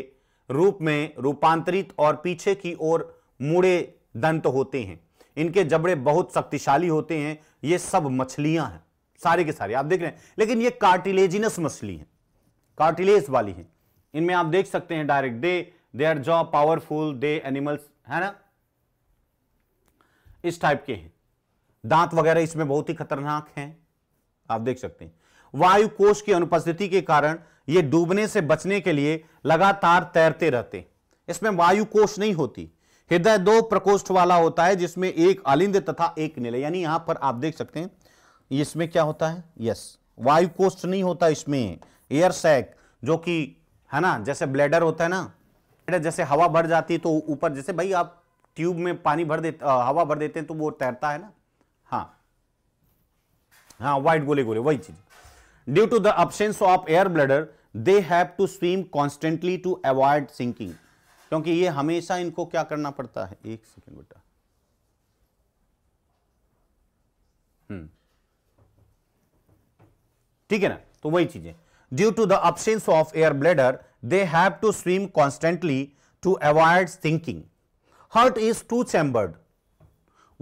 रूप में रूपांतरित और पीछे की ओर मुड़े दंत होते हैं इनके जबड़े बहुत शक्तिशाली होते हैं ये सब मछलियां हैं सारे के सारे आप देख रहे हैं लेकिन ये कार्टिलेजिनस मछली है कार्टिलेज वाली है इनमें आप देख सकते हैं direct they they are jaw powerful they animals है ना इस टाइप के हैं दांत वगैरह इसमें बहुत ही खतरनाक हैं आप देख सकते हैं वायु कोष की अनुपस्थिति के कारण ये डूबने से बचने के लिए लगातार तैरते रहते इसमें वायु कोश नहीं होती हृदय दो प्रकोष्ठ वाला होता है जिसमें एक अलिंद तथा एक निलय यानी यहां पर आप देख सकते हैं इसमें क्या होता है यस वायु कोष्ठ नहीं होता इसमें एयर सैक जो कि है ना जैसे ब्लैडर होता है ना जैसे हवा भर जाती है तो ऊपर जैसे भाई आप ट्यूब में पानी भर देते हवा भर देते हैं तो वो तैरता है ना हाँ हाँ व्हाइट गोले गोले वही चीज due to the of air air they have to swim constantly to to sinking क्योंकि ये हमेशा इनको क्या करना पड़ता है एक सेकेंड बेटा हम्म। ठीक है ना तो वही चीजें due to the absence of air bladder they have to swim constantly to avoid sinking heart is two chambered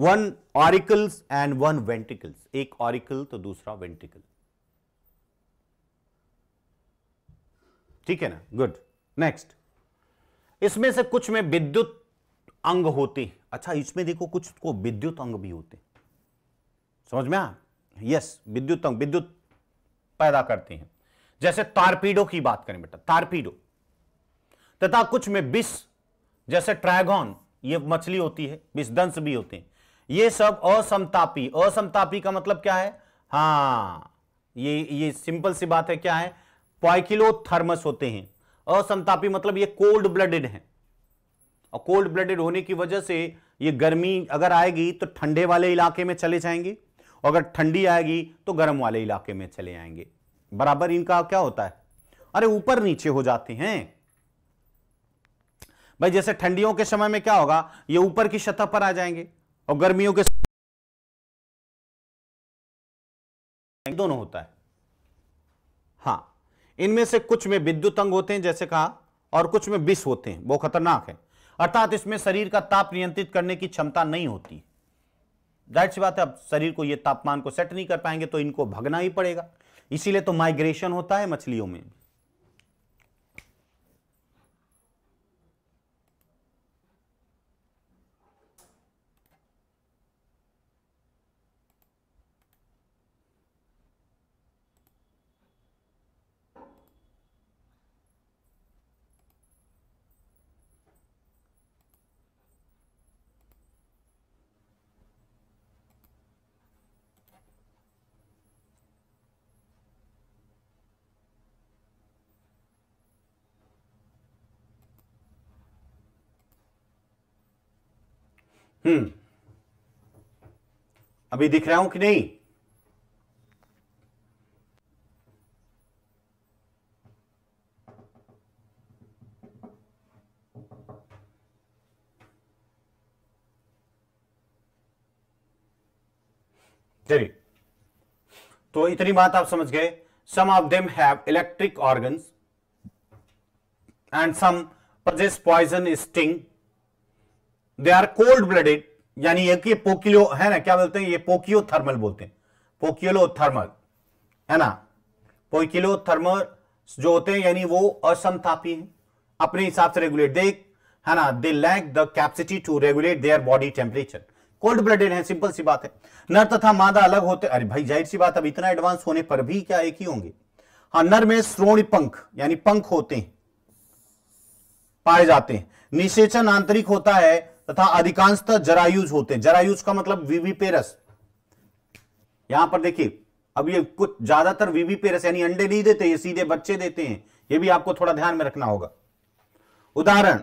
one auricles and one ventricles एक ऑरिकल तो दूसरा वेंटिकल ठीक है ना गुड नेक्स्ट इसमें से कुछ में विद्युत अंग होते अच्छा इसमें देखो कुछ को विद्युत अंग भी होते समझ में आ यस विद्युत अंग विद्युत पैदा करते हैं जैसे तारपीडो की बात करें बेटा तारपीडो तथा कुछ में विष जैसे ट्रैगॉन ये मछली होती है विषदंश भी होते हैं ये सब असमतापी असमतापी का मतलब क्या है हाँ ये ये सिंपल सी बात है क्या है पॉइकिलोथर्मस होते हैं असंतापी मतलब ये कोल्ड ब्लडेड हैं और कोल्ड ब्लडेड होने की वजह से ये गर्मी अगर आएगी तो ठंडे वाले इलाके में चले जाएंगे और अगर ठंडी आएगी तो गर्म वाले इलाके में चले आएंगे बराबर इनका क्या होता है अरे ऊपर नीचे हो जाते हैं भाई जैसे ठंडियों के समय में क्या होगा ये ऊपर की सतह पर आ जाएंगे और गर्मियों के दोनों होता है हाँ इनमें से कुछ में विद्युत अंग होते हैं जैसे कहा और कुछ में विष होते हैं वो खतरनाक है अर्थात इसमें शरीर का ताप नियंत्रित करने की क्षमता नहीं होती जाहिर सी बात है अब शरीर को ये तापमान को सेट नहीं कर पाएंगे तो इनको भगना ही पड़ेगा इसीलिए तो माइग्रेशन होता है मछलियों में हम्म अभी दिख रहा हूं कि नहीं चलिए तो इतनी बात आप समझ गए some of them have electric organs and some possess poison sting they are cold blooded यानी एक ये पोकिलो है ना क्या बोलते हैं ये पोकियो थर्मल बोलते हैं पोकियोलो थर्मल है ना पोकिलो थर्मल जो होते हैं यानी वो असमतापी है अपने हिसाब से रेगुलेट दे है ना they lack the capacity to regulate their body temperature cold blooded है सिंपल सी बात है नर तथा मादा अलग होते अरे भाई जाहिर सी बात अब इतना एडवांस होने पर भी क्या एक ही होंगे हाँ नर में श्रोण पंख यानी पंख होते हैं पाए जाते हैं निषेचन आंतरिक होता है तथा अधिकांशतः जरायूज होते हैं जरायूज का मतलब वीवीपेरस यहां पर देखिए अब ये कुछ ज्यादातर वीवीपेरस यानी अंडे नहीं देते ये सीधे बच्चे देते हैं ये भी आपको थोड़ा ध्यान में रखना होगा उदाहरण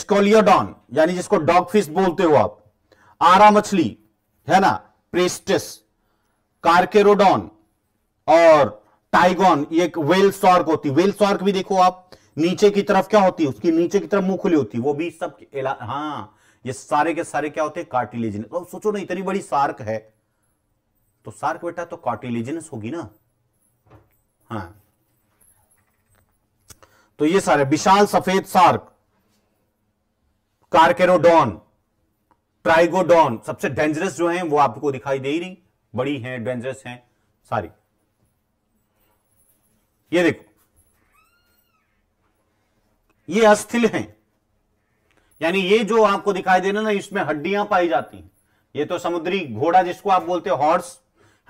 स्कोलियोडॉन यानी जिसको डॉगफिश बोलते हो आप आरा मछली है ना प्रेस्टिस कार्केरोडॉन और टाइगॉन ये एक वेल सॉर्क होती है वेल सॉर्क भी देखो आप नीचे की तरफ क्या होती है उसकी नीचे की तरफ मुंह खुली होती है वो भी सब हाँ ये सारे के सारे क्या होते हैं कार्टिलेजिन तो सोचो ना इतनी बड़ी सार्क है तो सार्क बेटा तो कार्टिलेजिनस होगी ना हाँ तो ये सारे विशाल सफेद सार्क कार्केरोडॉन ट्राइगोडॉन सबसे डेंजरस जो है वो आपको दिखाई दे ही नहीं बड़ी है डेंजरस है सारी ये देखो ये अस्थिल हैं यानी ये जो आपको दिखाई देना ना इसमें हड्डियां पाई जाती हैं ये तो समुद्री घोड़ा जिसको आप बोलते हैं हॉर्स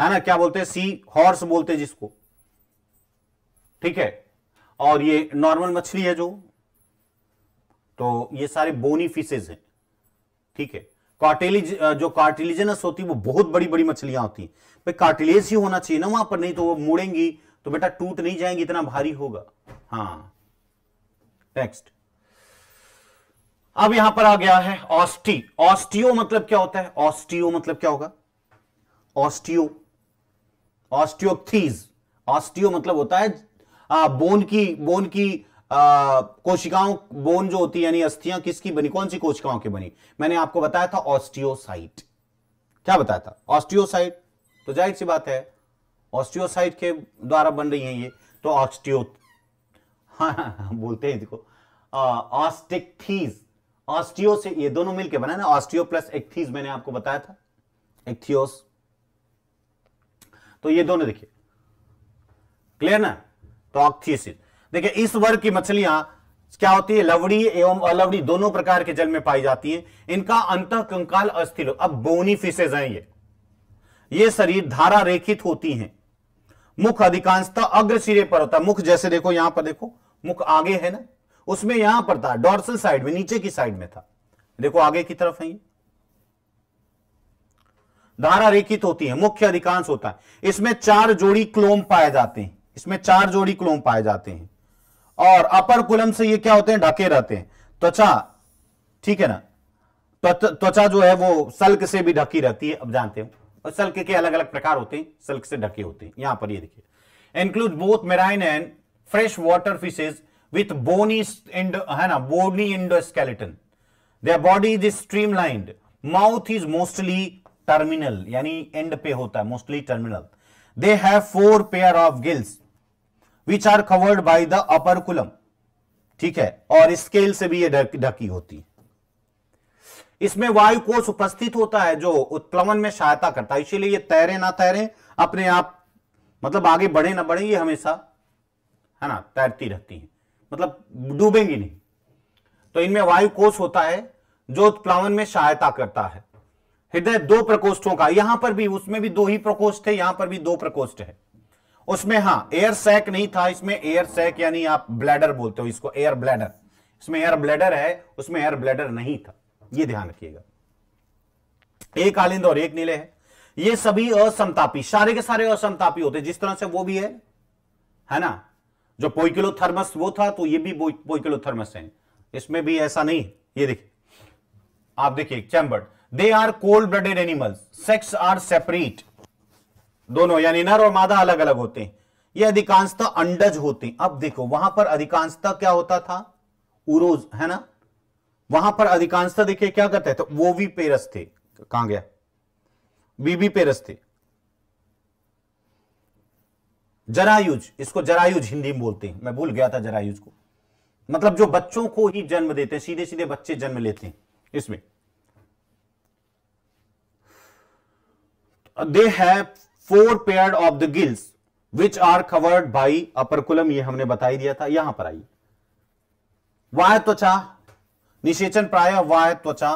है ना क्या बोलते हैं सी हॉर्स बोलते हैं जिसको ठीक है और ये नॉर्मल मछली है जो तो ये सारे बोनी फिशेज हैं ठीक है कार्टेलिज जो कार्टिलिजनस होती है वो बहुत बड़ी बड़ी मछलियां होती हैं भाई कार्टिलेज ही होना चाहिए ना वहां पर नहीं तो वो मुड़ेंगी तो बेटा टूट नहीं जाएंगी इतना भारी होगा हाँ नेक्स्ट अब यहां पर आ गया है ऑस्टी ऑस्टियो मतलब क्या होता है ऑस्टियो मतलब क्या होगा ऑस्टियो ऑस्टियोथीज ऑस्टियो मतलब होता है आ, बोन की बोन की कोशिकाओं बोन जो होती है यानी अस्थियां किसकी बनी कौन सी कोशिकाओं की बनी मैंने आपको बताया था ऑस्टियोसाइट क्या बताया था ऑस्टियोसाइट तो जाहिर सी बात है ऑस्टियोसाइट के द्वारा बन रही है ये तो ऑस्टियो हाँ, हाँ, हाँ, बोलते हैं इसको ऑस्टिकथीज ऑस्टियो से ये दोनों मिलके बना ना ऑस्टियो प्लस एक्थीज मैंने आपको बताया था एक्थियोस तो ये दोनों देखिए क्लियर ना तो टॉक्थीसिस देखिए इस वर्ग की मछलियां क्या होती है लवड़ी एवं अलवड़ी दोनों प्रकार के जल में पाई जाती हैं इनका अंत कंकाल अस्थिर अब बोनी फिशेज हैं ये ये शरीर धारा रेखित होती हैं मुख अधिकांशतः अग्र सिरे पर होता है मुख जैसे देखो यहां पर देखो मुख आगे है ना उसमें यहां पर था डॉर्सल साइड में नीचे की साइड में था देखो आगे की तरफ है ये धारा रेखित होती है मुख्य अधिकांश होता है इसमें चार जोड़ी क्लोम पाए जाते हैं इसमें चार जोड़ी क्लोम पाए जाते हैं और अपर कुलम से ये क्या होते हैं ढके रहते हैं त्वचा ठीक है ना त्वचा जो है वो सल्क से भी ढकी रहती है अब जानते हो सल्क के अलग अलग प्रकार होते हैं सल्क से ढके होते हैं यहां पर ये देखिए include both marine and fresh water fishes with bony and है ना bony endoskeleton their body is streamlined mouth is mostly terminal यानी end पे होता है mostly terminal they have four pair of gills which are covered by the operculum ठीक है और scale से भी ये ढकी डक, होती इसमें वायु कोष उपस्थित होता है जो उत्प्लवन में सहायता करता है इसीलिए ये तैरे ना तैरे अपने आप मतलब आगे बढ़े ना बढ़े ये हमेशा है ना तैरती रहती है मतलब डूबेंगी नहीं तो इनमें वायु कोष होता है जो उत्प्लावन में सहायता करता है हृदय दो प्रकोष्ठों का यहां पर भी उसमें भी दो ही प्रकोष्ठ है यहां पर भी दो प्रकोष्ठ है उसमें हां एयर सैक नहीं था इसमें एयर सैक यानी आप ब्लैडर बोलते हो इसको एयर ब्लैडर इसमें एयर ब्लैडर है उसमें एयर ब्लैडर नहीं था यह ध्यान रखिएगा एक आलिंद और एक नीले है ये सभी असमतापी सारे के सारे असमतापी होते जिस तरह से वो भी है है ना जो पोइकिलोथर्मस वो था तो ये भी पोइकिलोथर्मस है इसमें भी ऐसा नहीं ये देखिए आप देखिए chambered they are cold blooded animals sex are separate दोनों यानी नर और मादा अलग अलग होते हैं ये अधिकांशता अंडज होते हैं अब देखो वहां पर अधिकांशता क्या होता था उरोज है ना वहां पर अधिकांशता देखिए क्या करते थे तो वो भी पेरस थे कहां गया बीबी पेरस थे जरायुज इसको जरायुज हिंदी में बोलते हैं मैं भूल गया था जरायुज को मतलब जो बच्चों को ही जन्म देते हैं सीधे सीधे बच्चे जन्म लेते हैं इसमें they have four pair of the gills which are covered by operculum ये हमने बताई दिया था यहां पर आइए वाय त्वचा निषेचन प्राय वाय त्वचा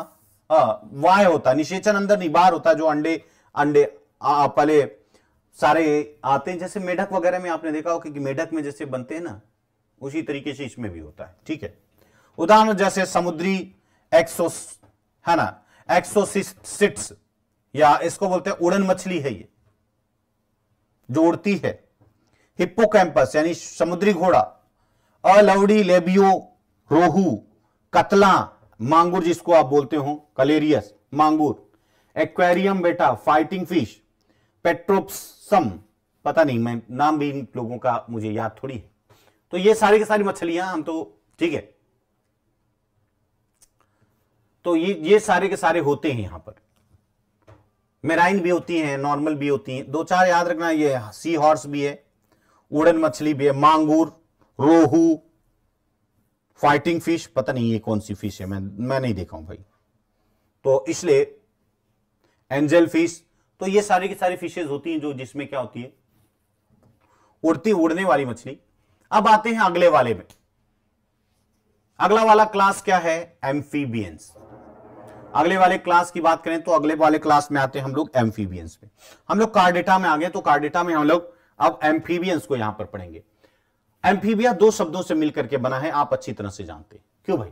वाय होता निषेचन अंदर निबार होता जो अंडे अंडे पले सारे आते हैं जैसे मेढक वगैरह में आपने देखा हो कि मेढक में जैसे बनते हैं ना उसी तरीके से इसमें भी होता है ठीक है उदाहरण जैसे समुद्री एक्सोस है ना एक्सोसिस्टिट्स या इसको बोलते हैं उड़न मछली है ये जो उड़ती है कैंपस यानी समुद्री घोड़ा अलवड़ी लेबियो रोहू कतला मांगुर जिसको आप बोलते हो कलेरियस मांगुर एक्वेरियम बेटा फाइटिंग फिश पेट्रोपसम पता नहीं मैं नाम भी इन लोगों का मुझे याद थोड़ी है तो ये सारी की सारी मछलियां हम तो ठीक है तो ये ये सारे के सारे होते हैं यहां पर मेराइन भी होती हैं नॉर्मल भी होती हैं दो चार याद रखना ये सी हॉर्स भी है उड़न मछली भी है मांगूर रोहू फाइटिंग फिश पता नहीं ये कौन सी फिश है मैं मैं नहीं देखा हूं भाई तो इसलिए एंजल फिश तो ये सारी की सारी फिशेज होती हैं जो जिसमें क्या होती है उड़ती उड़ने वाली मछली अब आते हैं अगले वाले में अगला वाला क्लास क्या है एम्फीबियंस अगले वाले क्लास की बात करें तो अगले वाले क्लास में आते हैं हम लोग एम्फीबियंस में हम लोग कार्डेटा में आ गए तो कार्डेटा में हम लोग अब एम्फीबियंस को यहां पर पढ़ेंगे एम्फीबिया दो शब्दों से मिलकर के बना है आप अच्छी तरह से जानते हैं क्यों भाई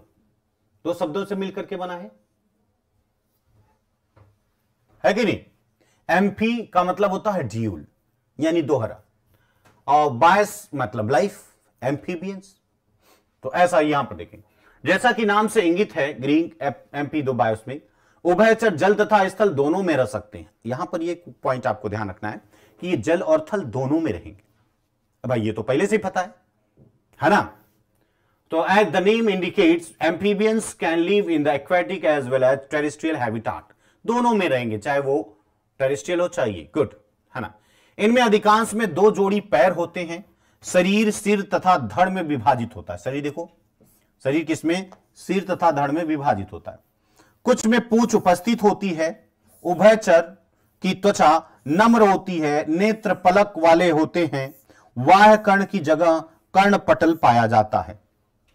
दो शब्दों से मिलकर के बना है है कि नहीं एमपी का मतलब होता है ड्यूल यानी दोहरा और बायस मतलब लाइफ एम्फीबियंस तो ऐसा यहां पर देखें जैसा कि नाम से इंगित है ग्रीन एमपी दो बायोस में उभयचर जल तथा स्थल दोनों में रह सकते हैं यहां पर ये पॉइंट आपको ध्यान रखना है कि ये जल और थल दोनों में रहेंगे भाई ये तो पहले से ही पता है है ना तो as the name indicates amphibians can live in the aquatic as well as terrestrial habitat दोनों में रहेंगे चाहे वो टेरिस्टियल हो चाहिए गुड है ना इनमें अधिकांश में दो जोड़ी पैर होते हैं शरीर सिर तथा धड़ में विभाजित होता है शरीर देखो शरीर किसमें सिर तथा धड़ में विभाजित होता है कुछ में पूछ उपस्थित होती है उभयचर की त्वचा नम्र होती है नेत्र पलक वाले होते हैं वाह कर्ण की जगह कर्ण पटल पाया जाता है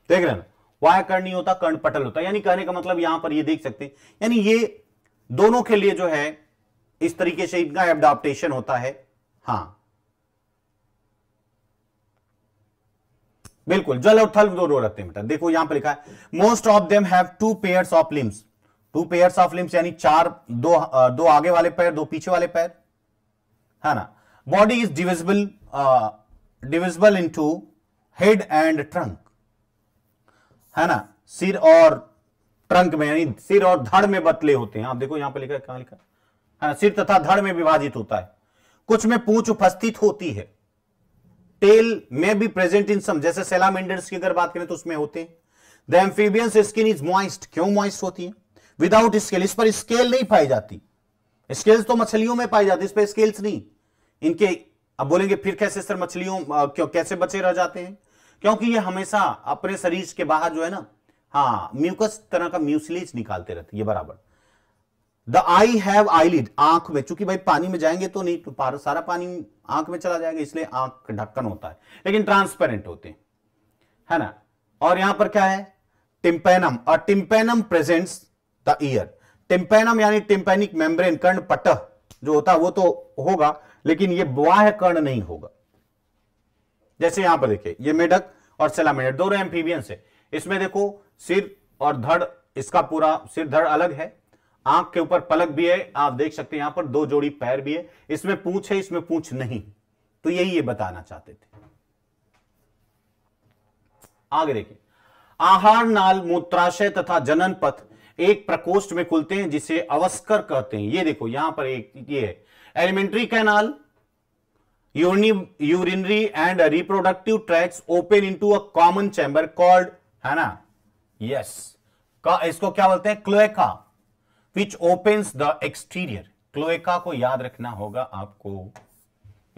देख रहे वाह कर्ण नहीं होता कर्ण पटल होता है यानी कहने का मतलब यहां पर ये देख सकते हैं यानी ये दोनों के लिए जो है इस तरीके से इनका एडाप्टेशन होता है हाँ बिल्कुल जल और थल दोनों रहते हैं बेटा देखो यहां पर लिखा है most of them have two pair of limbs two pair of limbs यानी चार दो दो आगे वाले पैर दो पीछे वाले पैर है ना body is divisible divisible into head and trunk है ना सिर और ट्रंक में यानी सिर और धड़ में बतले होते हैं आप देखो यहां पर लिखा है कहां लिखा है सिर तथा धड़ में विभाजित होता है कुछ में पूछ उपस्थित होती है टेल में भी प्रेजेंट इन सम जैसे सेलामेंडर्स की अगर बात करें तो उसमें होते हैं the amphibians skin is moist क्यों मॉइस्ट होती है विदाउट स्केल इस पर स्केल नहीं पाई जाती स्केल्स तो मछलियों में पाई जाती इस पर स्केल्स नहीं इनके अब बोलेंगे फिर कैसे सर मछलियों क्यों कैसे बचे रह जाते हैं क्योंकि ये हमेशा अपने शरीर के बाहर जो है ना हाँ म्यूकस तरह का म्यूसिलेज निकालते रहते ये बराबर द आई हैव आईलिड आंख में चूंकि भाई पानी में जाएंगे तो नहीं तो सारा पानी आंख में चला जाएगा इसलिए आंख का ढक्कन होता है लेकिन ट्रांसपेरेंट होते हैं है ना और यहां पर क्या है टिम्पेनम और tympanum presents the ear tympanum यानी टिम्पेनिक मेम्ब्रेन कर्ण पट जो होता है वो तो होगा लेकिन ये बाह्य कर्ण नहीं होगा जैसे यहां पर देखिए ये मेढक और मेढक दोनों एम्फीबियंस है इसमें देखो सिर और धड़ इसका पूरा सिर धड़ अलग है आंख के ऊपर पलक भी है आप देख सकते हैं यहां पर दो जोड़ी पैर भी है इसमें पूछ है इसमें पूछ नहीं तो यही ये बताना चाहते थे आगे देखिए आहार नाल मूत्राशय तथा जनन पथ एक प्रकोष्ठ में खुलते हैं जिसे अवस्कर कहते हैं ये देखो यहां पर एक ये है alimentary canal urinary and reproductive tracts open into a common chamber called है ना यस yes. का इसको क्या बोलते हैं cloaca which opens the exterior cloaca को याद रखना होगा आपको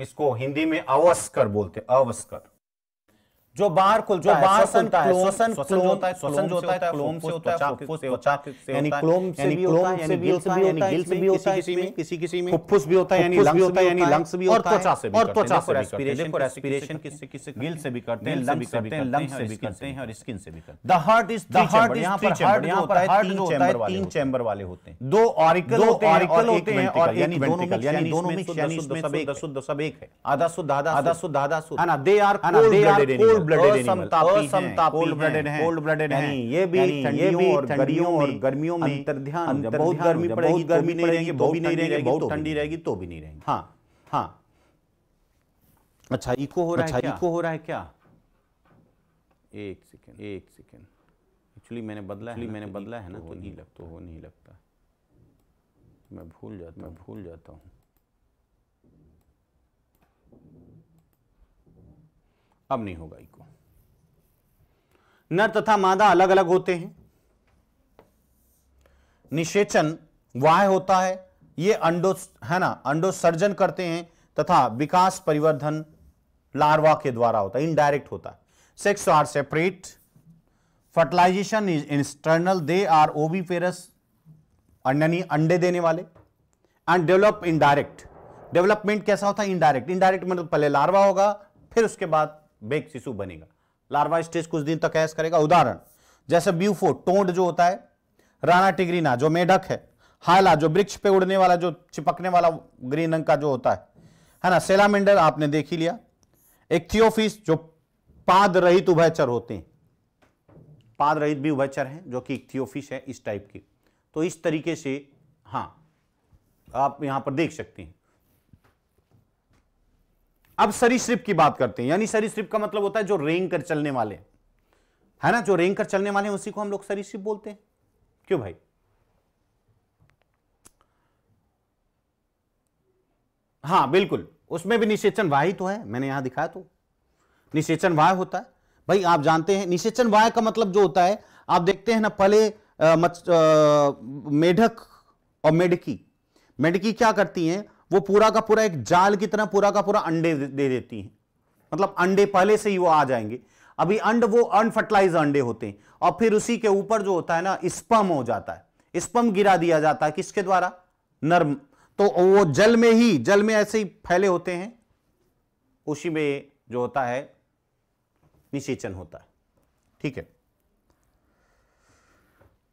इसको हिंदी में अवस्कर बोलते अवस्कर जो बाहर खुल जो बाहर खुलता है श्वसन श्वसन जो होता है क्लोम से होता है फुफ्फुस से होता है यानी क्लोम से भी होता है यानी गिल से भी होता है गिल से भी होता है किसी में किसी किसी में फुफ्फुस भी होता है यानी लंग्स भी होता है यानी लंग्स भी होता है और त्वचा से भी और त्वचा से रेस्पिरेशन को रेस्पिरेशन किससे किससे गिल से भी करते हैं लंग्स से भी करते हैं लंग्स से भी करते हैं और स्किन से भी करते हैं the heart is the heart यहां पर हार्ट यहां पर हार्ट जो होता है तीन चैंबर वाले होते हैं दो ऑरिकल होते हैं ऑरिकल होते हैं और यानी दोनों में यानी दोनों में शुद्ध शुद्ध सब एक है आधा शुद्ध आधा आधा शुद्ध आधा शुद्ध है ना they are cold cold blooded cold blooded cold blooded ये भी ये भी गर्मियों और गर्मियों में बहुत गर्मी पड़ेगी तो गर्मी नहीं रहेगी तो नहीं रहेगी बहुत तो ठंडी रहेगी तो भी नहीं रहेगी हाँ हाँ अच्छा इको हो रहा है अच्छा इको हो रहा है क्या एक सेकेंड एक सेकेंड एक्चुअली मैंने बदला है मैंने बदला है ना तो नहीं e लगता हो नहीं लगता मैं भूल जाता मैं भूल जाता हूँ अब नहीं होगा नर तथा मादा अलग अलग होते हैं निषेचन वाह होता है ये अंडो है ना अंडोसर्जन करते हैं तथा विकास परिवर्धन लार्वा के द्वारा होता है इनडायरेक्ट होता है sex are separate fertilization is internal they are oviparous यानी अंडे देने वाले एंड डेवलप इनडायरेक्ट डेवलपमेंट कैसा होता है इनडायरेक्ट इनडायरेक्ट मतलब पहले लार्वा होगा फिर उसके बाद बेग शिशु बनेगा लार्वा स्टेज कुछ दिन तक ऐश करेगा उदाहरण जैसे ब्यूफो टोंड जो होता है राना टिग्रीना जो मेढक है हाला जो वृक्ष पे उड़ने वाला जो चिपकने वाला ग्रीन रंग का जो होता है है ना सेलामेंडर आपने देख ही लिया एक थियोफिस जो पाद रहित उभयचर होते हैं पाद रहित भी उभयचर हैं जो कि थियोफिस है इस टाइप की तो इस तरीके से हाँ आप यहां पर देख सकते हैं अब सरीसृप की बात करते हैं यानी सरीसृप का मतलब होता है जो रेंग कर चलने वाले है ना जो रेंग कर चलने वाले हैं उसी को हम लोग सरीसृप बोलते हैं क्यों भाई हाँ बिल्कुल उसमें भी निषेचन वाही तो है मैंने यहां दिखाया तो निषेचन वाह होता है भाई आप जानते हैं निषेचन वाह का मतलब जो होता है आप देखते हैं ना पले मेढक और मेढकी मेढकी क्या करती हैं वो पूरा का पूरा एक जाल की तरह पूरा का पूरा अंडे दे देती हैं मतलब अंडे पहले से ही वो आ जाएंगे अभी अंड वो अनफर्टिलाइज अंडे होते हैं और फिर उसी के ऊपर जो होता है ना स्पम हो जाता है स्पम गिरा दिया जाता है किसके द्वारा नर्म तो वो जल में ही जल में ऐसे ही फैले होते हैं उसी में जो होता है निषेचन होता है ठीक है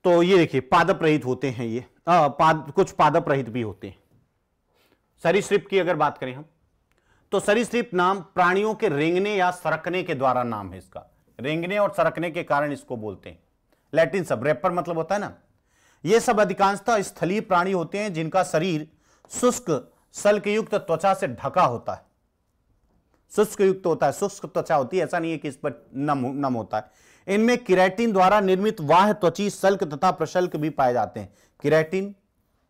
तो ये देखिए पादप रहित होते हैं ये आ, पाद कुछ पादप रहित भी होते हैं सरीसृप की अगर बात करें हम तो सरीसृप नाम प्राणियों के रेंगने या सरकने के द्वारा नाम है इसका रेंगने और सरकने के कारण इसको बोलते हैं लैटिन सब रेपर मतलब होता है ना ये सब अधिकांशतः स्थलीय प्राणी होते हैं जिनका शरीर शुष्क सल्कयुक्त त्वचा से ढका होता है शुष्क युक्त होता है शुष्क त्वचा होती है ऐसा नहीं है कि इस पर नम नम होता है इनमें किरेटिन द्वारा निर्मित वाह त्वची सल्क तथा प्रशल्क भी पाए जाते हैं किरेटिन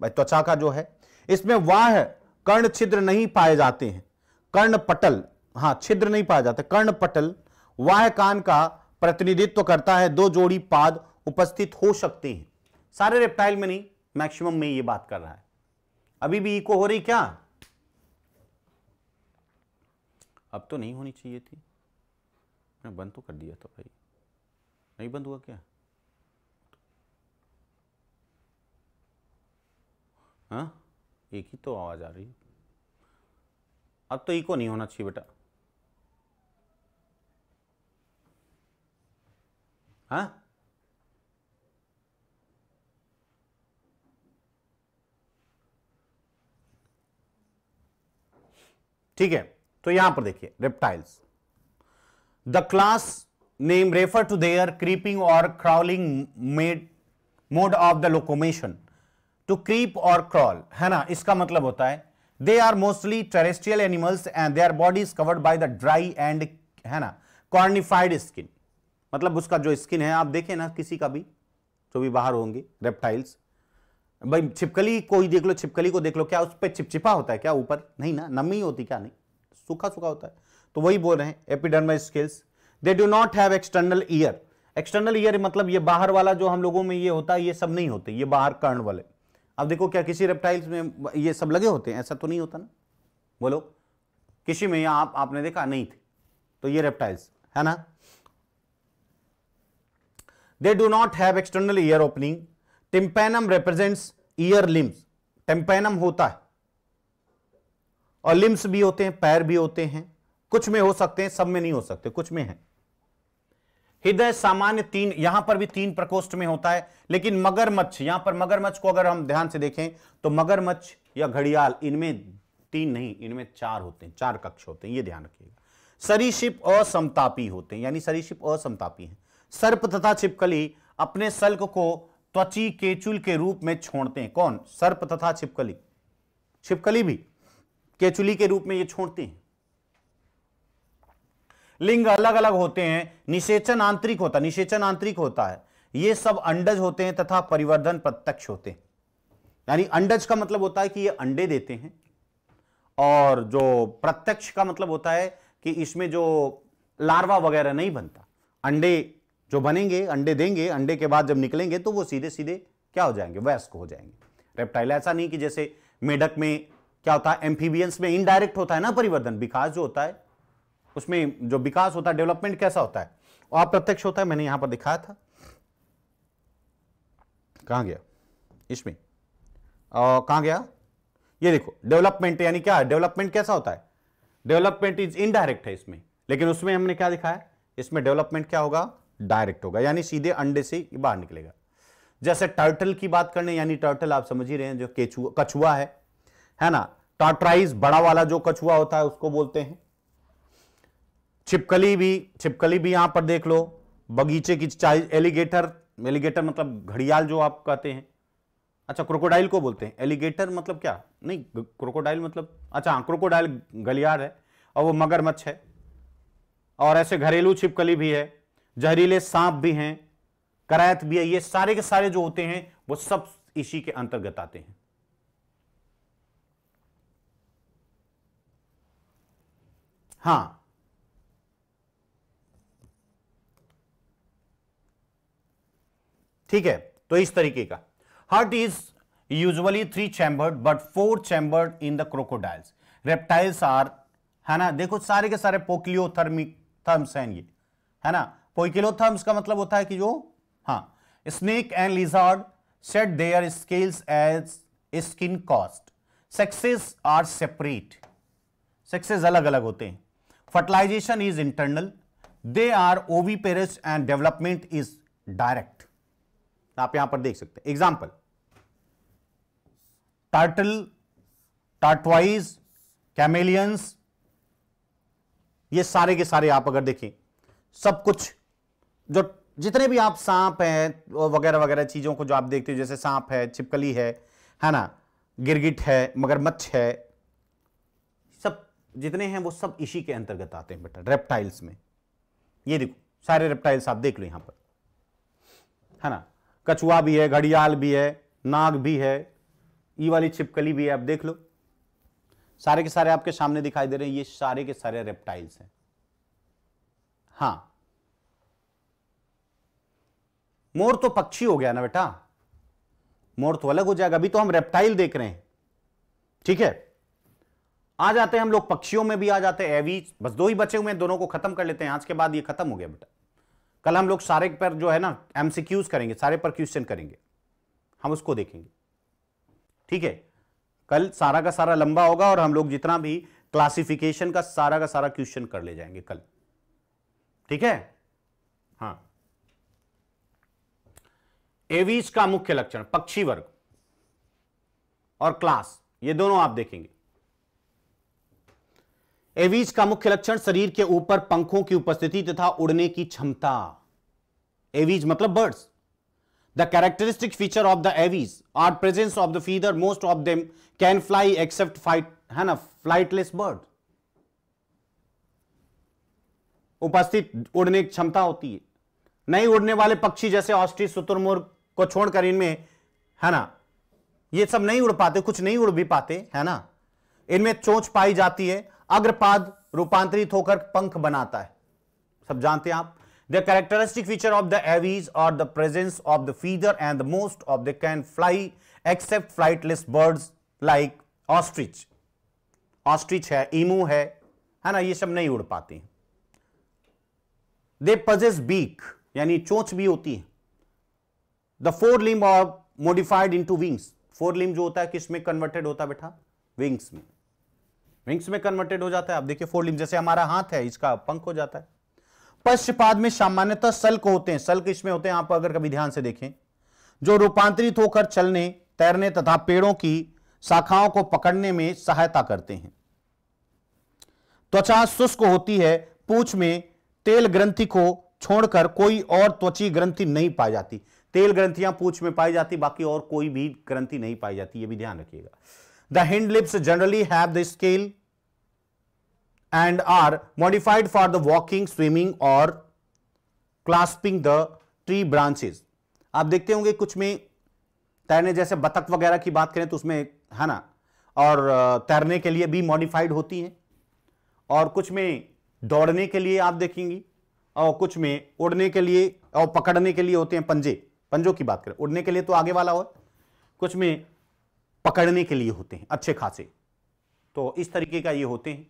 त्वचा का जो है इसमें वाह कर्ण हाँ, छिद्र नहीं पाए जाते हैं कर्ण पटल हाँ छिद्र नहीं पाया जाता कर्ण पटल वाह कान का प्रतिनिधित्व करता है दो जोड़ी पाद उपस्थित हो सकते हैं सारे रेप्टाइल में नहीं मैक्सिमम में ये बात कर रहा है अभी भी इको हो रही क्या अब तो नहीं होनी चाहिए थी मैं बंद तो कर दिया था भाई नहीं बंद हुआ क्या हाँ एक ही तो आवाज़ आ रही अब तो इको नहीं होना चाहिए बेटा हाँ ठीक है तो यहां पर देखिए reptiles the class name refer to their creeping और crawling made mode of the locomotion to creep और क्रॉल है ना इसका मतलब होता है they are mostly terrestrial animals and they are bodies covered by the dry and है ना कॉर्निफाइड स्किन मतलब उसका जो स्किन है आप देखें ना किसी का भी जो भी बाहर होंगे रेप्टाइल्स भाई छिपकली को ही देख लो छिपकली को देख लो क्या उस पर चिपचिपा होता है क्या ऊपर नहीं ना नमी होती क्या नहीं सूखा सूखा होता है तो वही बोल रहे हैं epidermal skills they do not have external ear external ear मतलब ये बाहर वाला जो हम लोगों में ये होता है ये सब नहीं होते ये बाहर कर्ण वाले अब देखो क्या किसी रेप्टाइल्स में ये सब लगे होते हैं ऐसा तो नहीं होता ना बोलो किसी में आप आपने देखा नहीं थे तो ये रेप्टाइल्स है ना they do not have external ear opening tympanum represents ear limbs tympanum होता है और लिम्स भी होते हैं पैर भी होते हैं कुछ में हो सकते हैं सब में नहीं हो सकते कुछ में है हृदय सामान्य तीन यहां पर भी तीन प्रकोष्ठ में होता है लेकिन मगरमच्छ यहां पर मगरमच्छ को अगर हम ध्यान से देखें तो मगरमच्छ या घड़ियाल इनमें तीन नहीं इनमें चार होते हैं चार कक्ष होते हैं ये ध्यान रखिएगा सरीशिप असमतापी होते हैं यानी सरीशिप असमतापी हैं सर्प तथा छिपकली अपने सल्क को त्वची केचुल के रूप में छोड़ते हैं कौन सर्प तथा छिपकली छिपकली भी केचुली के रूप में ये छोड़ते हैं लिंग अलग अलग होते हैं निषेचन आंतरिक होता निषेचन आंतरिक होता है ये सब अंडज होते हैं तथा परिवर्धन प्रत्यक्ष होते हैं यानी अंडज का मतलब होता है कि ये अंडे देते हैं और जो प्रत्यक्ष का मतलब होता है कि इसमें जो लार्वा वगैरह नहीं बनता अंडे जो बनेंगे अंडे देंगे अंडे के बाद जब निकलेंगे तो वो सीधे सीधे क्या हो जाएंगे वयस्क हो जाएंगे रेप्टाइल ऐसा नहीं कि जैसे मेढक में क्या होता है एम्फीबियंस में इनडायरेक्ट होता है ना परिवर्तन विकास जो होता है उसमें जो विकास होता है डेवलपमेंट कैसा होता है आप प्रत्यक्ष होता है मैंने यहां पर दिखाया था कहाँ गया इसमें और गया ये देखो डेवलपमेंट यानी क्या डेवलपमेंट कैसा होता है डेवलपमेंट इज इनडायरेक्ट है इसमें लेकिन उसमें हमने क्या दिखाया इसमें डेवलपमेंट क्या होगा डायरेक्ट होगा यानी सीधे अंडे से बाहर निकलेगा जैसे टर्टल की बात करने यानी टर्टल आप समझ ही रहे हैं जो केचुआ कछुआ है है ना टाट्राइज बड़ा वाला जो कछुआ होता है उसको बोलते हैं छिपकली भी छिपकली भी यहाँ पर देख लो बगीचे की चाहे एलिगेटर एलिगेटर मतलब घड़ियाल जो आप कहते हैं अच्छा क्रोकोडाइल को बोलते हैं एलिगेटर मतलब क्या नहीं क्रोकोडाइल मतलब अच्छा हाँ क्रोकोडाइल गलियार है और वो मगरमच्छ है और ऐसे घरेलू छिपकली भी है जहरीले सांप भी हैं करैत भी है ये सारे के सारे जो होते हैं वो सब इसी के अंतर्गत आते हैं हाँ ठीक है तो इस तरीके का heart is usually three chambered but four chambered in the crocodiles reptiles are है ना देखो सारे के सारे पोकलियोथर्मिक थर्म्स हैं ये है ना पोकिलोथर्म्स का मतलब होता है कि जो हाँ snake and lizard set their scales as skin cast sexes are separate sexes अलग अलग होते हैं fertilization is internal they are oviparous and development is direct आप यहां पर देख सकते हैं एग्जाम्पल टाटल टाटवाइज कैमेलियंस ये सारे के सारे आप अगर देखें सब कुछ जो जितने भी आप सांप हैं वगैरह वगैरह चीज़ों को जो आप देखते हो जैसे सांप है छिपकली है है ना गिरगिट है मगरमच्छ है सब जितने हैं वो सब इसी के अंतर्गत आते हैं बेटा रेप्टाइल्स में ये देखो सारे रेप्टाइल्स आप देख लो यहां पर है ना कछुआ भी है घड़ियाल भी है नाग भी है ये वाली छिपकली भी है आप देख लो सारे के सारे आपके सामने दिखाई दे रहे हैं ये सारे के सारे रेप्टाइल्स हैं हाँ मोर तो पक्षी हो गया ना बेटा मोर तो अलग हो जाएगा अभी तो हम रेप्टाइल देख रहे हैं ठीक है आ जाते हैं हम लोग पक्षियों में भी आ जाते हैं एवी बस दो ही बचे हुए हैं दोनों को खत्म कर लेते हैं आज के बाद ये खत्म हो गया बेटा कल हम लोग सारे पर जो है ना एमसीक्यूज करेंगे सारे पर क्वेश्चन करेंगे हम उसको देखेंगे ठीक है कल सारा का सारा लंबा होगा और हम लोग जितना भी क्लासिफिकेशन का सारा का सारा क्वेश्चन कर ले जाएंगे कल ठीक है हाँ एवीज का मुख्य लक्षण पक्षी वर्ग और क्लास ये दोनों आप देखेंगे एवीज का मुख्य लक्षण शरीर के ऊपर पंखों की उपस्थिति तथा उड़ने की क्षमता एवीज मतलब birds the characteristic feature of the एवीज are presence of the feather most of them can fly except fight है ना फ्लाइटलेस बर्ड उपस्थित उड़ने की क्षमता होती है नहीं उड़ने वाले पक्षी जैसे ऑस्ट्री सुतुरमुर्ग को छोड़कर इनमें है ना ये सब नहीं उड़ पाते कुछ नहीं उड़ भी पाते है ना इनमें चोंच पाई जाती है अग्रपाद रूपांतरित होकर पंख बनाता है सब जानते हैं आप The characteristic feature of the aves are the presence of the feather and the most of they can fly except flightless birds like ostrich. Ostrich है, emu है, है ना ये सब नहीं उड़ पाते दे पजेस बीक यानी चोंच भी होती है the forelimb are modified into wings forelimb जो होता है किसमें कन्वर्टेड होता है बेटा विंग्स में विंग्स में कन्वर्टेड हो जाता है आप देखिए फोर लिम्ब जैसे हमारा हाथ है इसका पंख हो जाता है पश्चपाद में सामान्यतः सल्क होते हैं सल्क इसमें होते हैं आप अगर कभी ध्यान से देखें जो रूपांतरित होकर चलने तैरने तथा पेड़ों की शाखाओं को पकड़ने में सहायता करते हैं त्वचा शुष्क होती है पूछ में तेल ग्रंथि को छोड़कर कोई और त्वची ग्रंथि नहीं पाई जाती तेल ग्रंथियां पूछ में पाई जाती बाकी और कोई भी ग्रंथि नहीं पाई जाती यह भी ध्यान रखिएगा the hind lips generally have the scale and are modified for the walking, swimming or clasping the tree branches. आप देखते होंगे कुछ में तैरने जैसे बतख वगैरह की बात करें तो उसमें है ना और तैरने के लिए भी मॉडिफाइड होती हैं और कुछ में दौड़ने के लिए आप देखेंगी और कुछ में उड़ने के लिए और पकड़ने के लिए होते हैं पंजे पंजों की बात करें उड़ने के लिए तो आगे वाला हो कुछ में पकड़ने के लिए होते हैं अच्छे खासे तो इस तरीके का ये होते हैं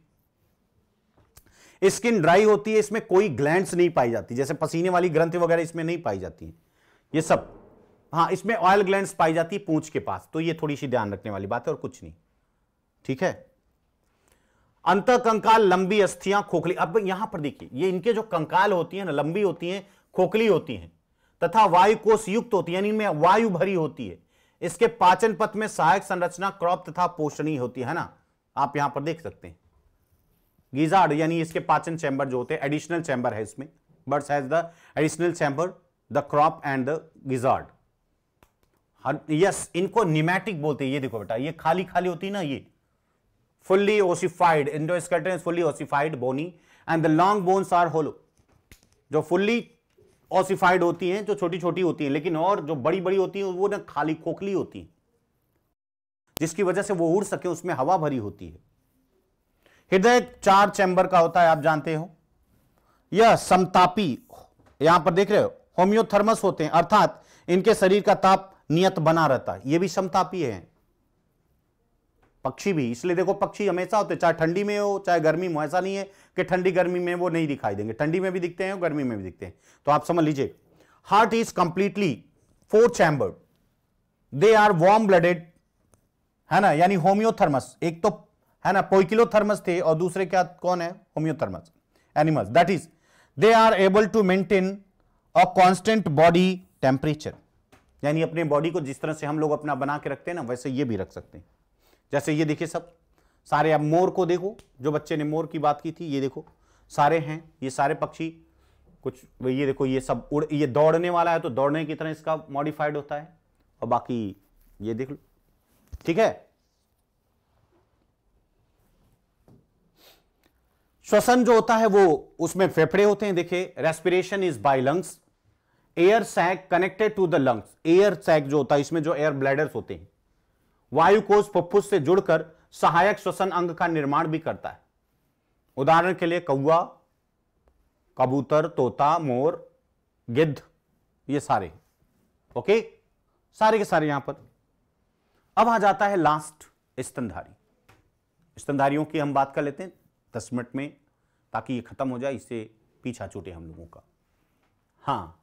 स्किन ड्राई होती है इसमें कोई ग्लैंड्स नहीं पाई जाती जैसे पसीने वाली ग्रंथि वगैरह इसमें नहीं पाई जाती है ये सब हाँ इसमें ऑयल ग्लैंड्स पाई जाती है पूंछ के पास तो ये थोड़ी सी ध्यान रखने वाली बात है और कुछ नहीं ठीक है अंत कंकाल लंबी अस्थियां खोखली अब यहां पर देखिए ये इनके जो कंकाल होती है ना लंबी होती हैं खोखली होती हैं तथा वायु कोष युक्त होती है इनमें वायु भरी होती है इसके पाचन पथ में सहायक संरचना क्रॉप तथा पोषणी होती है ना आप यहां पर देख सकते हैं गिजार्ड यानी इसके पाचन चैंबर जो होते हैं एडिशनल चैंबर है इसमें birds has the additional chamber the crop and the gizzard yes इनको निमेटिक बोलते हैं ये देखो बेटा ये खाली खाली होती ना ये fully ossified endoskeleton is fully ossified bony and the long bones are hollow जो फुल्ली ओसिफाइड होती हैं जो छोटी छोटी होती हैं लेकिन और जो बड़ी बड़ी होती हैं वो ना खाली खोखली होती हैं जिसकी वजह से वो उड़ सके उसमें हवा भरी होती है हृदय चार चैंबर का होता है आप जानते हो यह समतापी यहां पर देख रहे हो होम्योथर्मस होते हैं अर्थात इनके शरीर का ताप नियत बना रहता है यह भी समतापी है पक्षी भी इसलिए देखो पक्षी हमेशा होते चाहे ठंडी में हो चाहे गर्मी में हो ऐसा नहीं है कि ठंडी गर्मी में वो नहीं दिखाई देंगे ठंडी में भी दिखते हैं और गर्मी में भी दिखते हैं तो आप समझ लीजिए heart is completely four chambered they are warm blooded है ना यानी होम्योथर्मस एक तो है ना पोइकिलोथर्मस थे और दूसरे क्या कौन है homeothermous animals that is they are able to maintain a constant body temperature यानी अपने बॉडी को जिस तरह से हम लोग अपना बना के रखते हैं ना वैसे ये भी रख सकते हैं जैसे ये देखिए सब सारे अब मोर को देखो जो बच्चे ने मोर की बात की थी ये देखो सारे हैं ये सारे पक्षी कुछ ये देखो ये सब उड़ ये दौड़ने वाला है तो दौड़ने की तरह इसका मॉडिफाइड होता है और बाकी ये देख लो ठीक है श्वसन जो होता है वो उसमें फेफड़े होते हैं देखिए respiration is by lungs air sac connected to the lungs air sac जो होता है इसमें जो एयर ब्लैडर्स होते हैं वायु कोष फुफ्फुस से जुड़कर सहायक श्वसन अंग का निर्माण भी करता है उदाहरण के लिए कौआ कबूतर तोता मोर गिद्ध ये सारे ओके सारे के सारे यहां पर अब आ जाता है लास्ट स्तनधारी स्तनधारियों की हम बात कर लेते हैं दस मिनट में ताकि ये ख़त्म हो जाए इससे पीछा छूटे हम लोगों का हाँ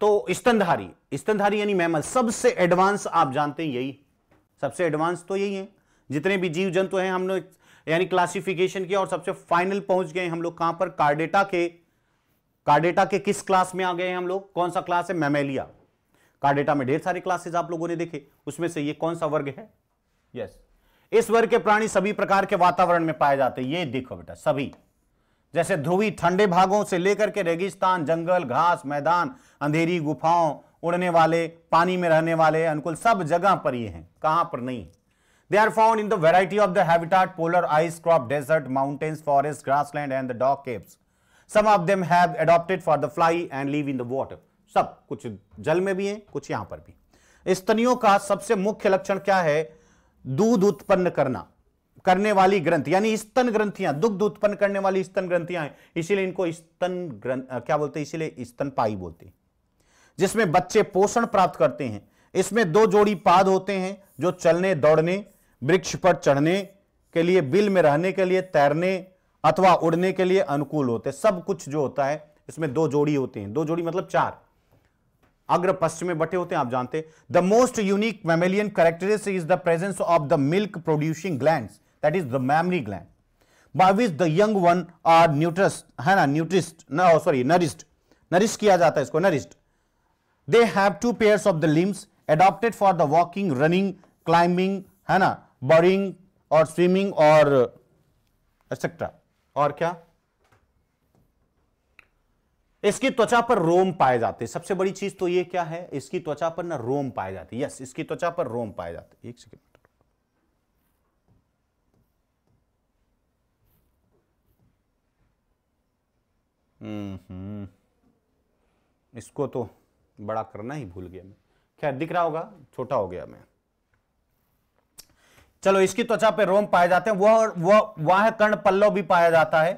तो स्तनधारी स्तनधारी यानी मैमल सबसे एडवांस आप जानते हैं यही सबसे एडवांस तो यही है जितने भी जीव जंतु हैं हम लोग यानी क्लासिफिकेशन किया और सबसे फाइनल पहुंच गए हम लोग कहां पर कार्डेटा के कार्डेटा के किस क्लास में आ गए हैं हम लोग कौन सा क्लास है मैमेलिया कार्डेटा में ढेर सारे क्लासेस आप लोगों ने देखे उसमें से ये कौन सा वर्ग है यस yes. इस वर्ग के प्राणी सभी प्रकार के वातावरण में पाए जाते हैं ये देखो बेटा सभी जैसे ध्रुवी ठंडे भागों से लेकर के रेगिस्तान जंगल घास मैदान अंधेरी गुफाओं उड़ने वाले पानी में रहने वाले अनुकूल सब जगह पर ये हैं कहां पर नहीं they are found in the variety of the habitat polar ice crop desert mountains forest grassland and the dog caves some of them have adopted for the fly and live in the water सब कुछ जल में भी है कुछ यहां पर भी स्तनियों का सबसे मुख्य लक्षण क्या है दूध उत्पन्न करना करने वाली ग्रंथ यानी स्तन ग्रंथियां दुग्ध उत्पन्न करने वाली स्तन ग्रंथियां हैं इसीलिए इनको स्तन ग्रंथ क्या बोलते हैं इसीलिए स्तन पाई बोलते हैं जिसमें बच्चे पोषण प्राप्त करते हैं इसमें दो जोड़ी पाद होते हैं जो चलने दौड़ने वृक्ष पर चढ़ने के लिए बिल में रहने के लिए तैरने अथवा उड़ने के लिए अनुकूल होते हैं सब कुछ जो होता है इसमें दो जोड़ी होते हैं दो जोड़ी मतलब चार अग्र पश्चिम में बटे होते हैं आप जानते हैं the most unique mammalian characteristic is the presence of the milk producing gland that is the mammary gland by which the young one are न्यूट्रस है ना न्यूट्रिस्ट ना सॉरी नरिस्ट नरिस्ट किया जाता है इसको nourished they have two pair of the limbs adopted for the walking running climbing है ना बरिंग और स्विमिंग और एक्सेट्रा और क्या इसकी त्वचा पर रोम पाए जाते सबसे बड़ी चीज तो ये क्या है इसकी त्वचा पर ना रोम पाए जाते यस इसकी त्वचा पर रोम पाए जाते एक सेकेंड हम्म, हम्म। इसको तो बड़ा करना ही भूल गया मैं खैर दिख रहा होगा छोटा हो गया मैं चलो इसकी त्वचा पे रोम पाए जाते हैं वह वह वाह कर्ण पल्लव भी पाया जाता है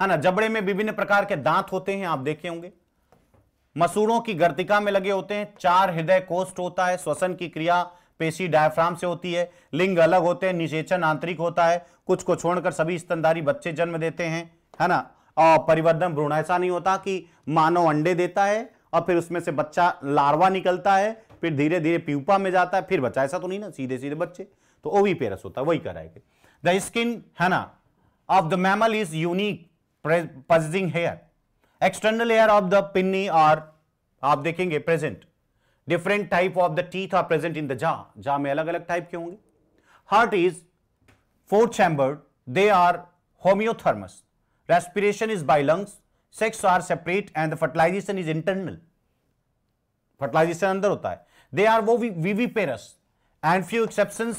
है हाँ ना जबड़े में विभिन्न प्रकार के दांत होते हैं आप देखे होंगे मसूड़ों की गर्तिका में लगे होते हैं चार हृदय कोष्ठ होता है श्वसन की क्रिया पेशी डायफ्राम से होती है लिंग अलग होते हैं निषेचन आंतरिक होता है कुछ को छोड़कर सभी स्तनधारी बच्चे जन्म देते हैं है ना और परिवर्धन भ्रूण ऐसा नहीं होता कि मानव अंडे देता है और फिर उसमें से बच्चा लार्वा निकलता है फिर धीरे धीरे प्यूपा में जाता है फिर बच्चा ऐसा तो नहीं ना सीधे सीधे बच्चे तो ओवी पेरस होता है वही कराएगा द स्किन है ना of the mammal is unique possessing hair external hair of the pinnae और आप देखेंगे present different type of the teeth are present in the jaw jaw में अलग अलग टाइप के होंगे heart is fourth chamber they are homeothermous respiration is by lungs sex are separate and the fertilization is internal fertilization अंदर होता है they are वो viviparous and few exception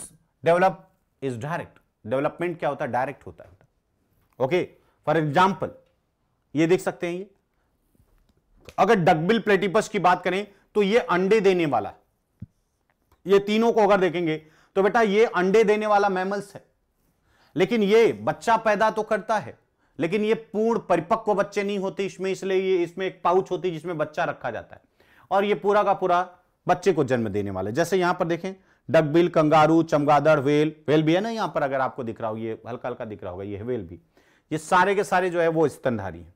develop is direct development क्या होता है डायरेक्ट होता है okay okay? For example ये देख सकते हैं ये तो अगर डकबिल प्लेटिपस की बात करें तो ये अंडे देने वाला है ये तीनों को अगर देखेंगे तो बेटा ये अंडे देने वाला मैमल्स है लेकिन ये बच्चा पैदा तो करता है लेकिन ये पूर्ण परिपक्व बच्चे नहीं होते इसमें इसलिए ये इसमें एक पाउच होती है जिसमें बच्चा रखा जाता है और ये पूरा का पूरा बच्चे को जन्म देने वाले जैसे यहां पर देखें डकबिल कंगारू चमगादड़ वेल वेल भी है ना यहां पर अगर आपको दिख रहा हो ये हल्का हल्का दिख रहा होगा ये वेल भी ये सारे के सारे जो है वो स्तनधारी हैं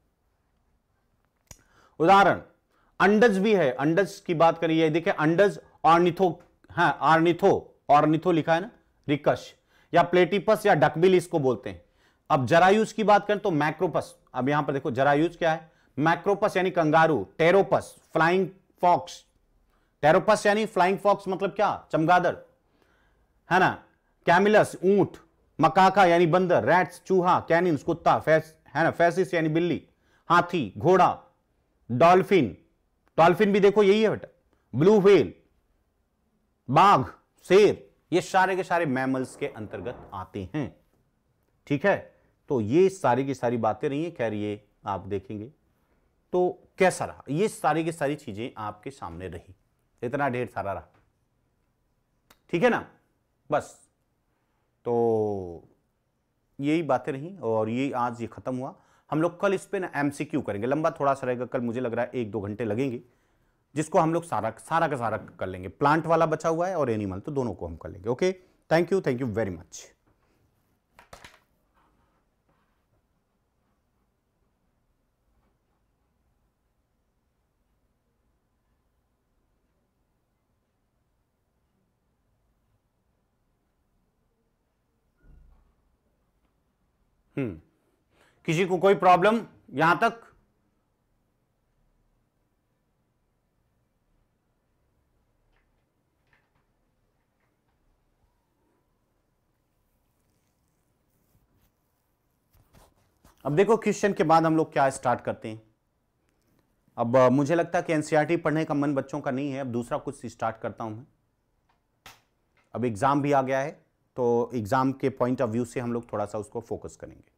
उदाहरण अंडज भी है अंडज की बात करिए देखिए अंडज ऑर्निथो है हाँ, ऑर्निथो ऑर्निथो लिखा है ना रिकश या प्लेटिपस या डकबिल इसको बोलते हैं अब जरायूज की बात करें तो मैक्रोपस अब यहां पर देखो जरायूज क्या है मैक्रोपस यानी कंगारू टेरोपस फ्लाइंग फॉक्स टेरोपस यानी फ्लाइंग फॉक्स मतलब क्या चमगादड़ है ना कैमिलस ऊंट मकाका यानी बंदर रैट्स चूहा कैनिन कुत्ता फैस है ना फैसिस यानी बिल्ली हाथी घोड़ा डॉल्फिन डॉल्फिन भी देखो यही है बेटा ब्लू व्हेल बाघ शेर ये सारे के सारे मैमल्स के अंतर्गत आते हैं ठीक है तो ये सारी की सारी बातें रही हैं खैर ये आप देखेंगे तो कैसा रहा ये सारी की सारी चीजें आपके सामने रही इतना ढेर सारा रहा ठीक है ना बस तो यही बातें रहीं और ये आज ये ख़त्म हुआ हम लोग कल इस पर ना एम करेंगे लंबा थोड़ा सा रहेगा कल मुझे लग रहा है एक दो घंटे लगेंगे जिसको हम लोग सारा सारा का सारा कर लेंगे प्लांट वाला बचा हुआ है और एनिमल तो दोनों को हम कर लेंगे okay thank you thank you very much hmm. किसी को कोई प्रॉब्लम यहां तक अब देखो क्वेश्चन के बाद हम लोग क्या स्टार्ट करते हैं अब मुझे लगता है कि एनसीईआरटी e पढ़ने का मन बच्चों का नहीं है अब दूसरा कुछ स्टार्ट करता हूं मैं अब एग्जाम भी आ गया है तो एग्ज़ाम के पॉइंट ऑफ व्यू से हम लोग थोड़ा सा उसको फोकस करेंगे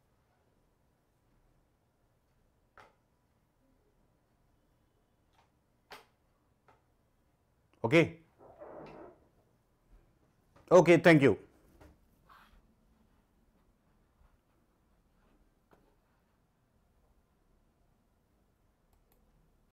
ओके ओके थैंक यू